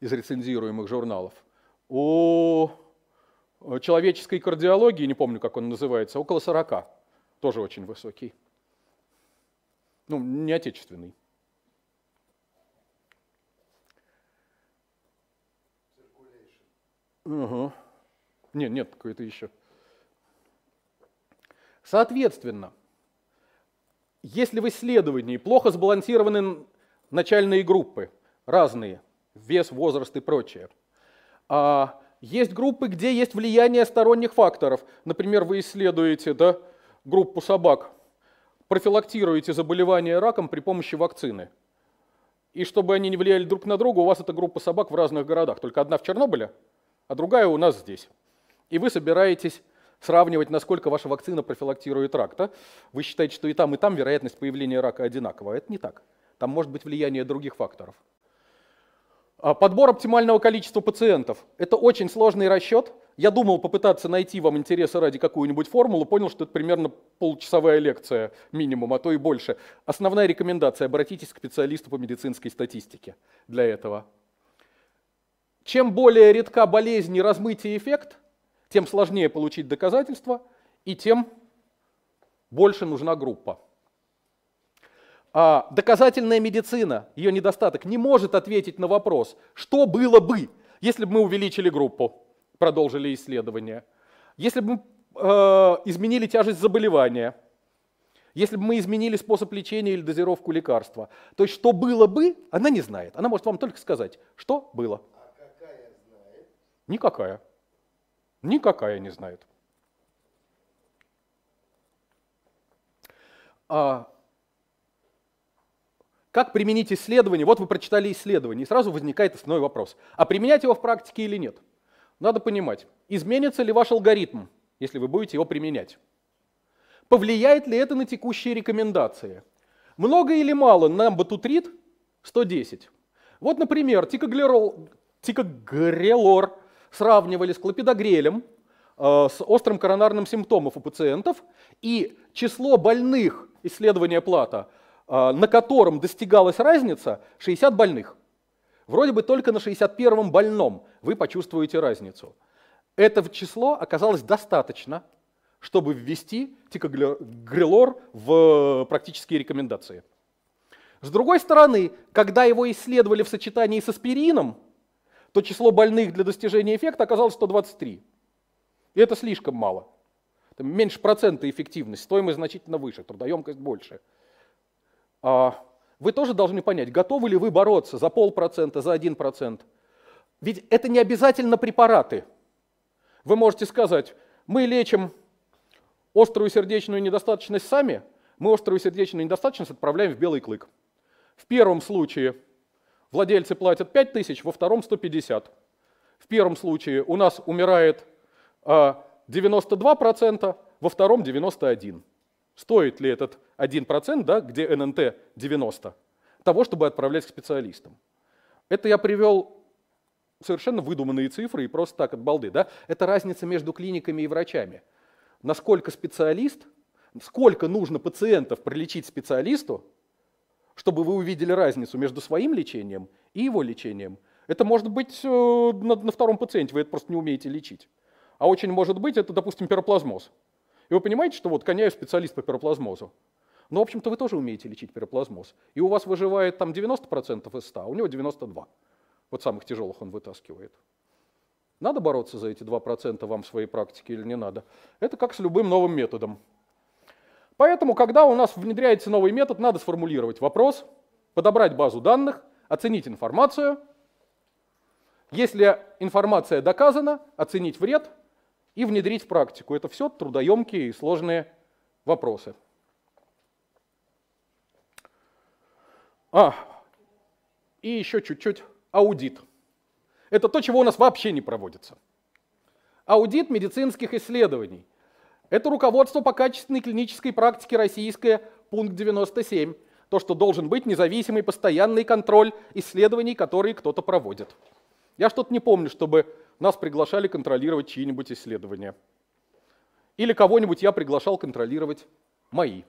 из рецензируемых журналов. У Э, человеческой кардиологии, не помню, как он называется, около 40. Тоже очень высокий. Ну, не отечественный. Угу. Нет, нет, какой-то еще. Соответственно, если в исследовании плохо сбалансированы начальные группы, разные, вес, возраст и прочее, а есть группы, где есть влияние сторонних факторов. Например, вы исследуете да, группу собак, профилактируете заболевание раком при помощи вакцины. И чтобы они не влияли друг на друга, у вас эта группа собак в разных городах. Только одна в Чернобыле, а другая у нас здесь. И вы собираетесь сравнивать, насколько ваша вакцина профилактирует рак. Да? Вы считаете, что и там, и там вероятность появления рака одинакова. А это не так. Там может быть влияние других факторов. А, подбор оптимального количества пациентов. Это очень сложный расчет. Я думал попытаться найти вам интересы ради какую-нибудь формулу, понял, что это примерно полчасовая лекция минимум, а то и больше. Основная рекомендация – обратитесь к специалисту по медицинской статистике для этого. Чем более редка болезнь и размытие эффект, тем сложнее получить доказательства и тем больше нужна группа а, доказательная медицина, ее недостаток, не может ответить на вопрос, что было бы, если бы мы увеличили группу, продолжили исследование, если бы мы э, изменили тяжесть заболевания, если бы мы изменили способ лечения или дозировку лекарства. То есть что было бы, она не знает. Она может вам только сказать, что было. А какая знает? Никакая. Никакая не знает. А, как применить исследование? Вот вы прочитали исследование, и сразу возникает основной вопрос. А применять его в практике или нет? Надо понимать, изменится ли ваш алгоритм, если вы будете его применять? Повлияет ли это на текущие рекомендации? Много или мало нам батутрит 110? Вот, например, тикоглерол, тикогрелор сравнивали с клопидогрелем, э, с острым коронарным симптомом у пациентов, и число больных исследования плата – а, на котором достигалась разница 60 больных. Вроде бы только на 61-м больном вы почувствуете разницу. Это число оказалось достаточно, чтобы ввести тикогрелор в э, практические рекомендации. С другой стороны, когда его исследовали в сочетании с аспирином, то число больных для достижения эффекта оказалось 123. И это слишком мало. Там меньше процента эффективность, стоимость значительно выше, трудоемкость больше. А, вы тоже должны понять, готовы ли вы бороться за полпроцента, за один процент. Ведь это не обязательно препараты. Вы можете сказать, мы лечим острую сердечную недостаточность сами, мы острую сердечную недостаточность отправляем в белый клык. В первом случае владельцы платят 5 тысяч, во втором 150. В первом случае у нас умирает 92%, а, во втором 91%. Стоит ли этот 1%, да, где ННТ 90, того, чтобы отправлять к специалистам. Это я привел совершенно выдуманные цифры и просто так от балды. Да? Это разница между клиниками и врачами. Насколько специалист, сколько нужно пациентов пролечить специалисту, чтобы вы увидели разницу между своим лечением и его лечением. Это может быть э, на, на втором пациенте, вы это просто не умеете лечить. А очень может быть это, допустим, пероплазмоз. И вы понимаете, что вот Коняев специалист по пероплазмозу. Но, ну, в общем-то, вы тоже умеете лечить пироплазмоз. И у вас выживает там 90% из 100, а у него 92. Вот самых тяжелых он вытаскивает. Надо бороться за эти 2% вам в своей практике или не надо? Это как с любым новым методом. Поэтому, когда у нас внедряется новый метод, надо сформулировать вопрос, подобрать базу данных, оценить информацию. Если информация доказана, оценить вред и внедрить в практику. Это все трудоемкие и сложные вопросы. А, и еще чуть-чуть аудит. Это то, чего у нас вообще не проводится. Аудит медицинских исследований. Это руководство по качественной клинической практике российское, пункт 97. То, что должен быть независимый постоянный контроль исследований, которые кто-то проводит. Я что-то не помню, чтобы нас приглашали контролировать чьи-нибудь исследования. Или кого-нибудь я приглашал контролировать мои.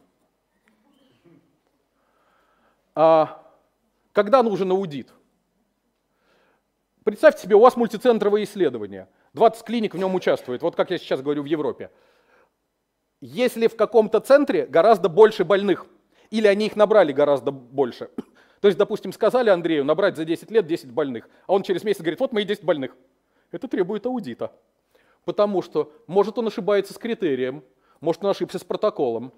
А, когда нужен аудит? Представьте себе, у вас мультицентровое исследование. 20 клиник в нем участвует, вот как я сейчас говорю в Европе. Если в каком-то центре гораздо больше больных, или они их набрали гораздо больше. То есть, допустим, сказали Андрею набрать за 10 лет 10 больных, а он через месяц говорит, вот мои 10 больных. Это требует аудита. Потому что, может, он ошибается с критерием, может, он ошибся с протоколом,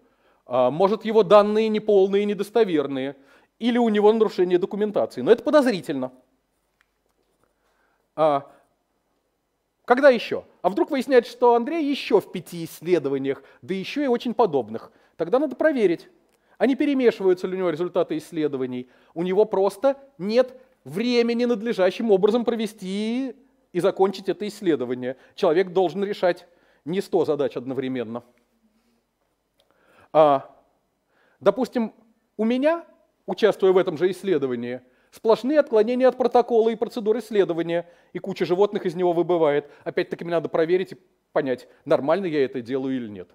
а, может, его данные неполные, недостоверные, или у него нарушение документации. Но это подозрительно. А, когда еще? А вдруг выясняется, что Андрей еще в пяти исследованиях, да еще и очень подобных. Тогда надо проверить. Они перемешиваются ли у него результаты исследований. У него просто нет времени надлежащим образом провести и закончить это исследование. Человек должен решать не 100 задач одновременно. А, допустим, у меня участвуя в этом же исследовании. Сплошные отклонения от протокола и процедур исследования, и куча животных из него выбывает. Опять-таки мне надо проверить и понять, нормально я это делаю или нет.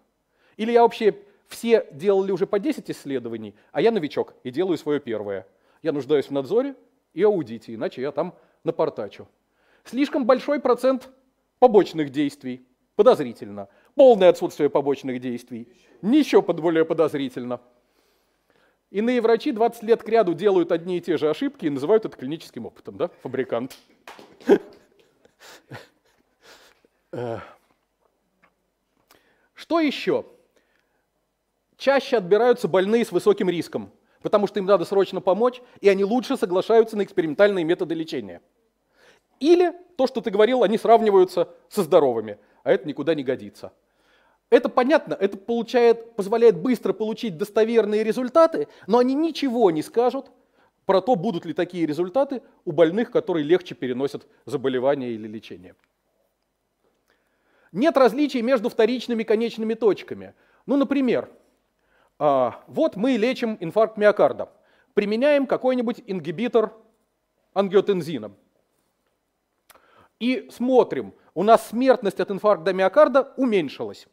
Или я вообще все делали уже по 10 исследований, а я новичок и делаю свое первое. Я нуждаюсь в надзоре и аудите, иначе я там напортачу. Слишком большой процент побочных действий. Подозрительно. Полное отсутствие побочных действий. Ничего под более подозрительно. Иные врачи 20 лет кряду делают одни и те же ошибки и называют это клиническим опытом, да, фабрикант. Что еще? Чаще отбираются больные с высоким риском, потому что им надо срочно помочь, и они лучше соглашаются на экспериментальные методы лечения. Или то, что ты говорил, они сравниваются со здоровыми, а это никуда не годится. Это понятно, это получает, позволяет быстро получить достоверные результаты, но они ничего не скажут про то, будут ли такие результаты у больных, которые легче переносят заболевание или лечение. Нет различий между вторичными и конечными точками. Ну, например, а, вот мы лечим инфаркт миокарда, применяем какой-нибудь ингибитор ангиотензина и смотрим, у нас смертность от инфаркта миокарда уменьшилась.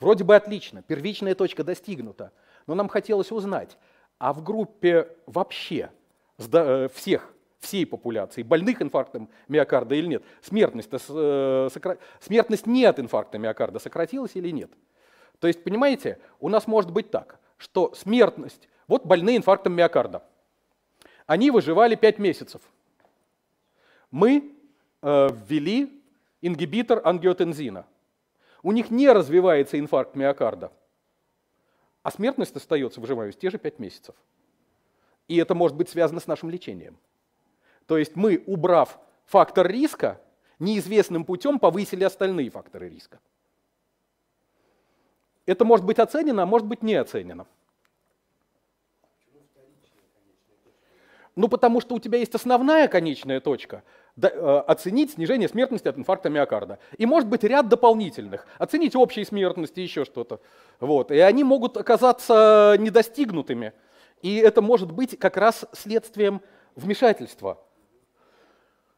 Вроде бы отлично, первичная точка достигнута, но нам хотелось узнать, а в группе вообще э, всех, всей популяции, больных инфарктом миокарда или нет, смертность, э, сокра... смертность не от инфаркта миокарда сократилась или нет? То есть, понимаете, у нас может быть так, что смертность, вот больные инфарктом миокарда, они выживали 5 месяцев. Мы э, ввели ингибитор ангиотензина – у них не развивается инфаркт миокарда, а смертность остается, выживаемость, те же 5 месяцев. И это может быть связано с нашим лечением. То есть мы, убрав фактор риска, неизвестным путем повысили остальные факторы риска. Это может быть оценено, а может быть не оценено. Ну, потому что у тебя есть основная конечная точка, Э, оценить снижение смертности от инфаркта миокарда. И может быть ряд дополнительных. Оценить общие смертности, еще что-то. Вот. И они могут оказаться недостигнутыми. И это может быть как раз следствием вмешательства.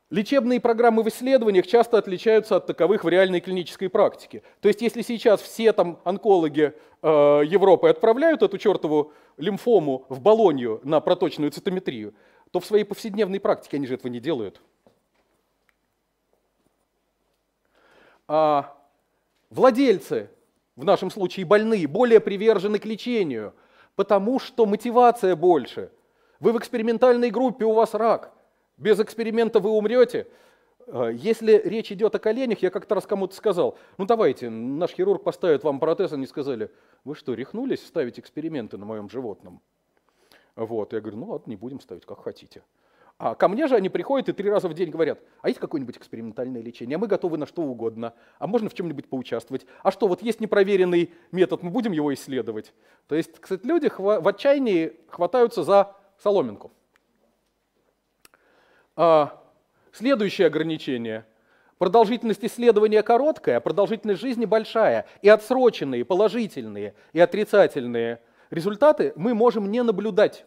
Лечебные программы в исследованиях часто отличаются от таковых в реальной клинической практике. То есть если сейчас все там онкологи э, Европы отправляют эту чертову лимфому в Болонью на проточную цитометрию, то в своей повседневной практике они же этого не делают. а, владельцы, в нашем случае больные, более привержены к лечению, потому что мотивация больше. Вы в экспериментальной группе, у вас рак. Без эксперимента вы умрете. А, если речь идет о коленях, я как-то раз кому-то сказал, ну давайте, наш хирург поставит вам протез, они сказали, вы что, рехнулись ставить эксперименты на моем животном? Вот, я говорю, ну ладно, не будем ставить, как хотите. А ко мне же они приходят и три раза в день говорят, а есть какое-нибудь экспериментальное лечение, мы готовы на что угодно, а можно в чем-нибудь поучаствовать, а что, вот есть непроверенный метод, мы будем его исследовать. То есть, кстати, люди в отчаянии хватаются за соломинку. А, следующее ограничение. Продолжительность исследования короткая, а продолжительность жизни большая, и отсроченные, положительные и отрицательные результаты мы можем не наблюдать.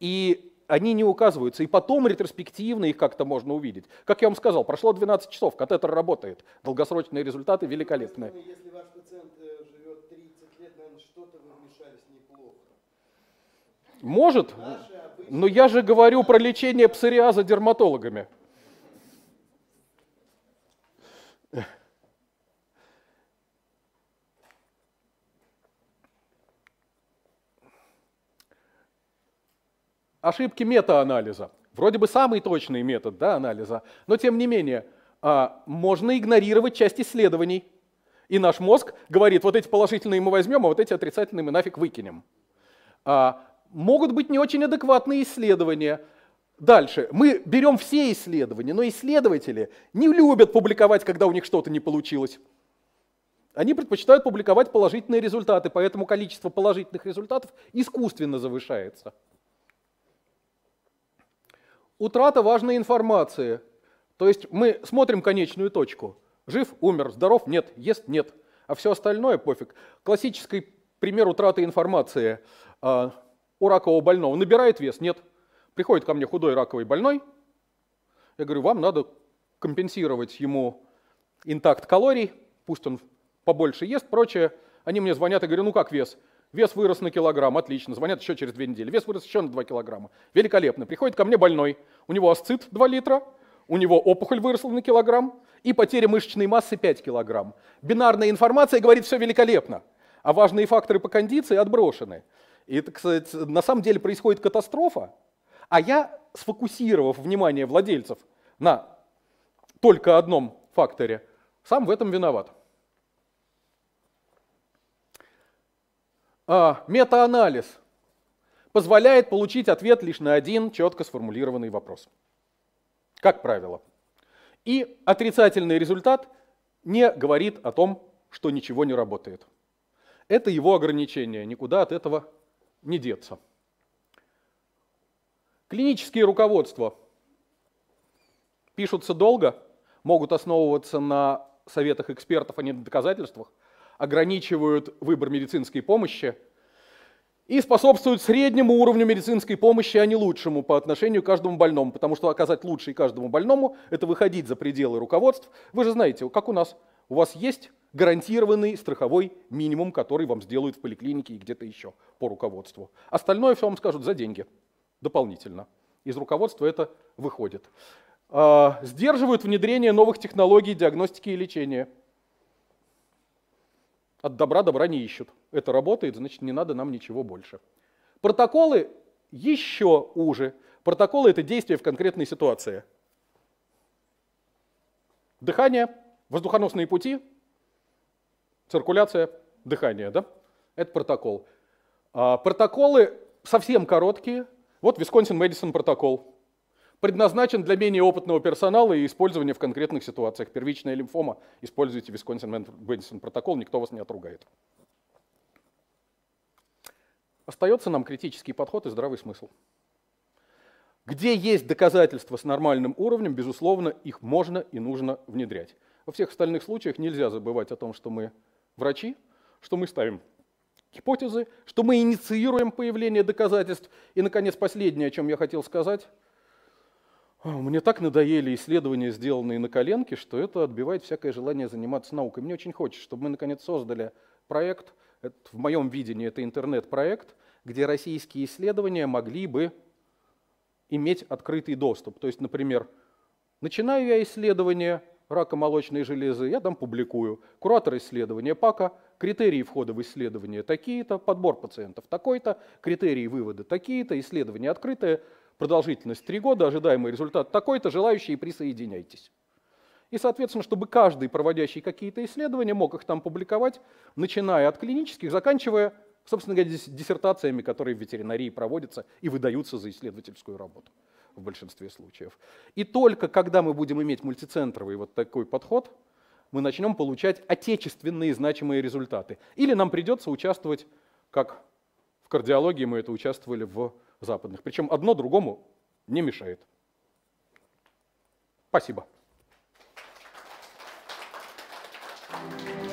И они не указываются. И потом ретроспективно их как-то можно увидеть. Как я вам сказал, прошло 12 часов, катетер работает. Долгосрочные результаты великолепные. Если ваш пациент э, живет 30 лет, наверное, что-то вы вмешались неплохо. Может, но я же говорю про лечение псориаза дерматологами. ошибки метаанализа. Вроде бы самый точный метод да, анализа, но тем не менее а, можно игнорировать часть исследований. И наш мозг говорит, вот эти положительные мы возьмем, а вот эти отрицательные мы нафиг выкинем. А, могут быть не очень адекватные исследования. Дальше. Мы берем все исследования, но исследователи не любят публиковать, когда у них что-то не получилось. Они предпочитают публиковать положительные результаты, поэтому количество положительных результатов искусственно завышается утрата важной информации. То есть мы смотрим конечную точку. Жив, умер, здоров, нет, ест, нет. А все остальное пофиг. Классический пример утраты информации э, у ракового больного. Набирает вес, нет. Приходит ко мне худой раковый больной. Я говорю, вам надо компенсировать ему интакт калорий, пусть он побольше ест, прочее. Они мне звонят и говорят, ну как вес? Вес вырос на килограмм, отлично. Звонят еще через две недели. Вес вырос еще на 2 килограмма. Великолепно. Приходит ко мне больной. У него асцит 2 литра, у него опухоль выросла на килограмм и потеря мышечной массы 5 килограмм. Бинарная информация говорит, все великолепно, а важные факторы по кондиции отброшены. И, так сказать, на самом деле происходит катастрофа, а я, сфокусировав внимание владельцев на только одном факторе, сам в этом виноват. А, метаанализ позволяет получить ответ лишь на один четко сформулированный вопрос. Как правило. И отрицательный результат не говорит о том, что ничего не работает. Это его ограничение, никуда от этого не деться. Клинические руководства пишутся долго, могут основываться на советах экспертов, а не на доказательствах – ограничивают выбор медицинской помощи и способствуют среднему уровню медицинской помощи, а не лучшему по отношению к каждому больному, потому что оказать лучший каждому больному – это выходить за пределы руководств. Вы же знаете, как у нас, у вас есть гарантированный страховой минимум, который вам сделают в поликлинике и где-то еще по руководству. Остальное все вам скажут за деньги дополнительно. Из руководства это выходит. А, сдерживают внедрение новых технологий диагностики и лечения – от добра добра не ищут. Это работает, значит, не надо нам ничего больше. Протоколы еще уже. Протоколы – это действия в конкретной ситуации. Дыхание, воздухоносные пути, циркуляция, дыхание. Да? Это протокол. А протоколы совсем короткие. Вот Висконсин-Мэдисон протокол предназначен для менее опытного персонала и использования в конкретных ситуациях. Первичная лимфома, используйте Висконсин-Бенсон протокол, никто вас не отругает. Остается нам критический подход и здравый смысл. Где есть доказательства с нормальным уровнем, безусловно, их можно и нужно внедрять. Во всех остальных случаях нельзя забывать о том, что мы врачи, что мы ставим гипотезы, что мы инициируем появление доказательств. И, наконец, последнее, о чем я хотел сказать – а, мне так надоели исследования, сделанные на коленке, что это отбивает всякое желание заниматься наукой. Мне очень хочется, чтобы мы наконец создали проект, это, в моем видении это интернет-проект, где российские исследования могли бы иметь открытый доступ. То есть, например, начинаю я исследование рака молочной железы, я там публикую. Куратор исследования ПАКа, критерии входа в исследование такие-то, подбор пациентов такой-то, критерии вывода такие-то, исследование открытое – продолжительность 3 года, ожидаемый результат такой-то, желающие присоединяйтесь. И, соответственно, чтобы каждый, проводящий какие-то исследования, мог их там публиковать, начиная от клинических, заканчивая, собственно говоря, диссертациями, которые в ветеринарии проводятся и выдаются за исследовательскую работу в большинстве случаев. И только когда мы будем иметь мультицентровый вот такой подход, мы начнем получать отечественные значимые результаты. Или нам придется участвовать, как в кардиологии мы это участвовали в западных. Причем одно другому не мешает. Спасибо. Thank you.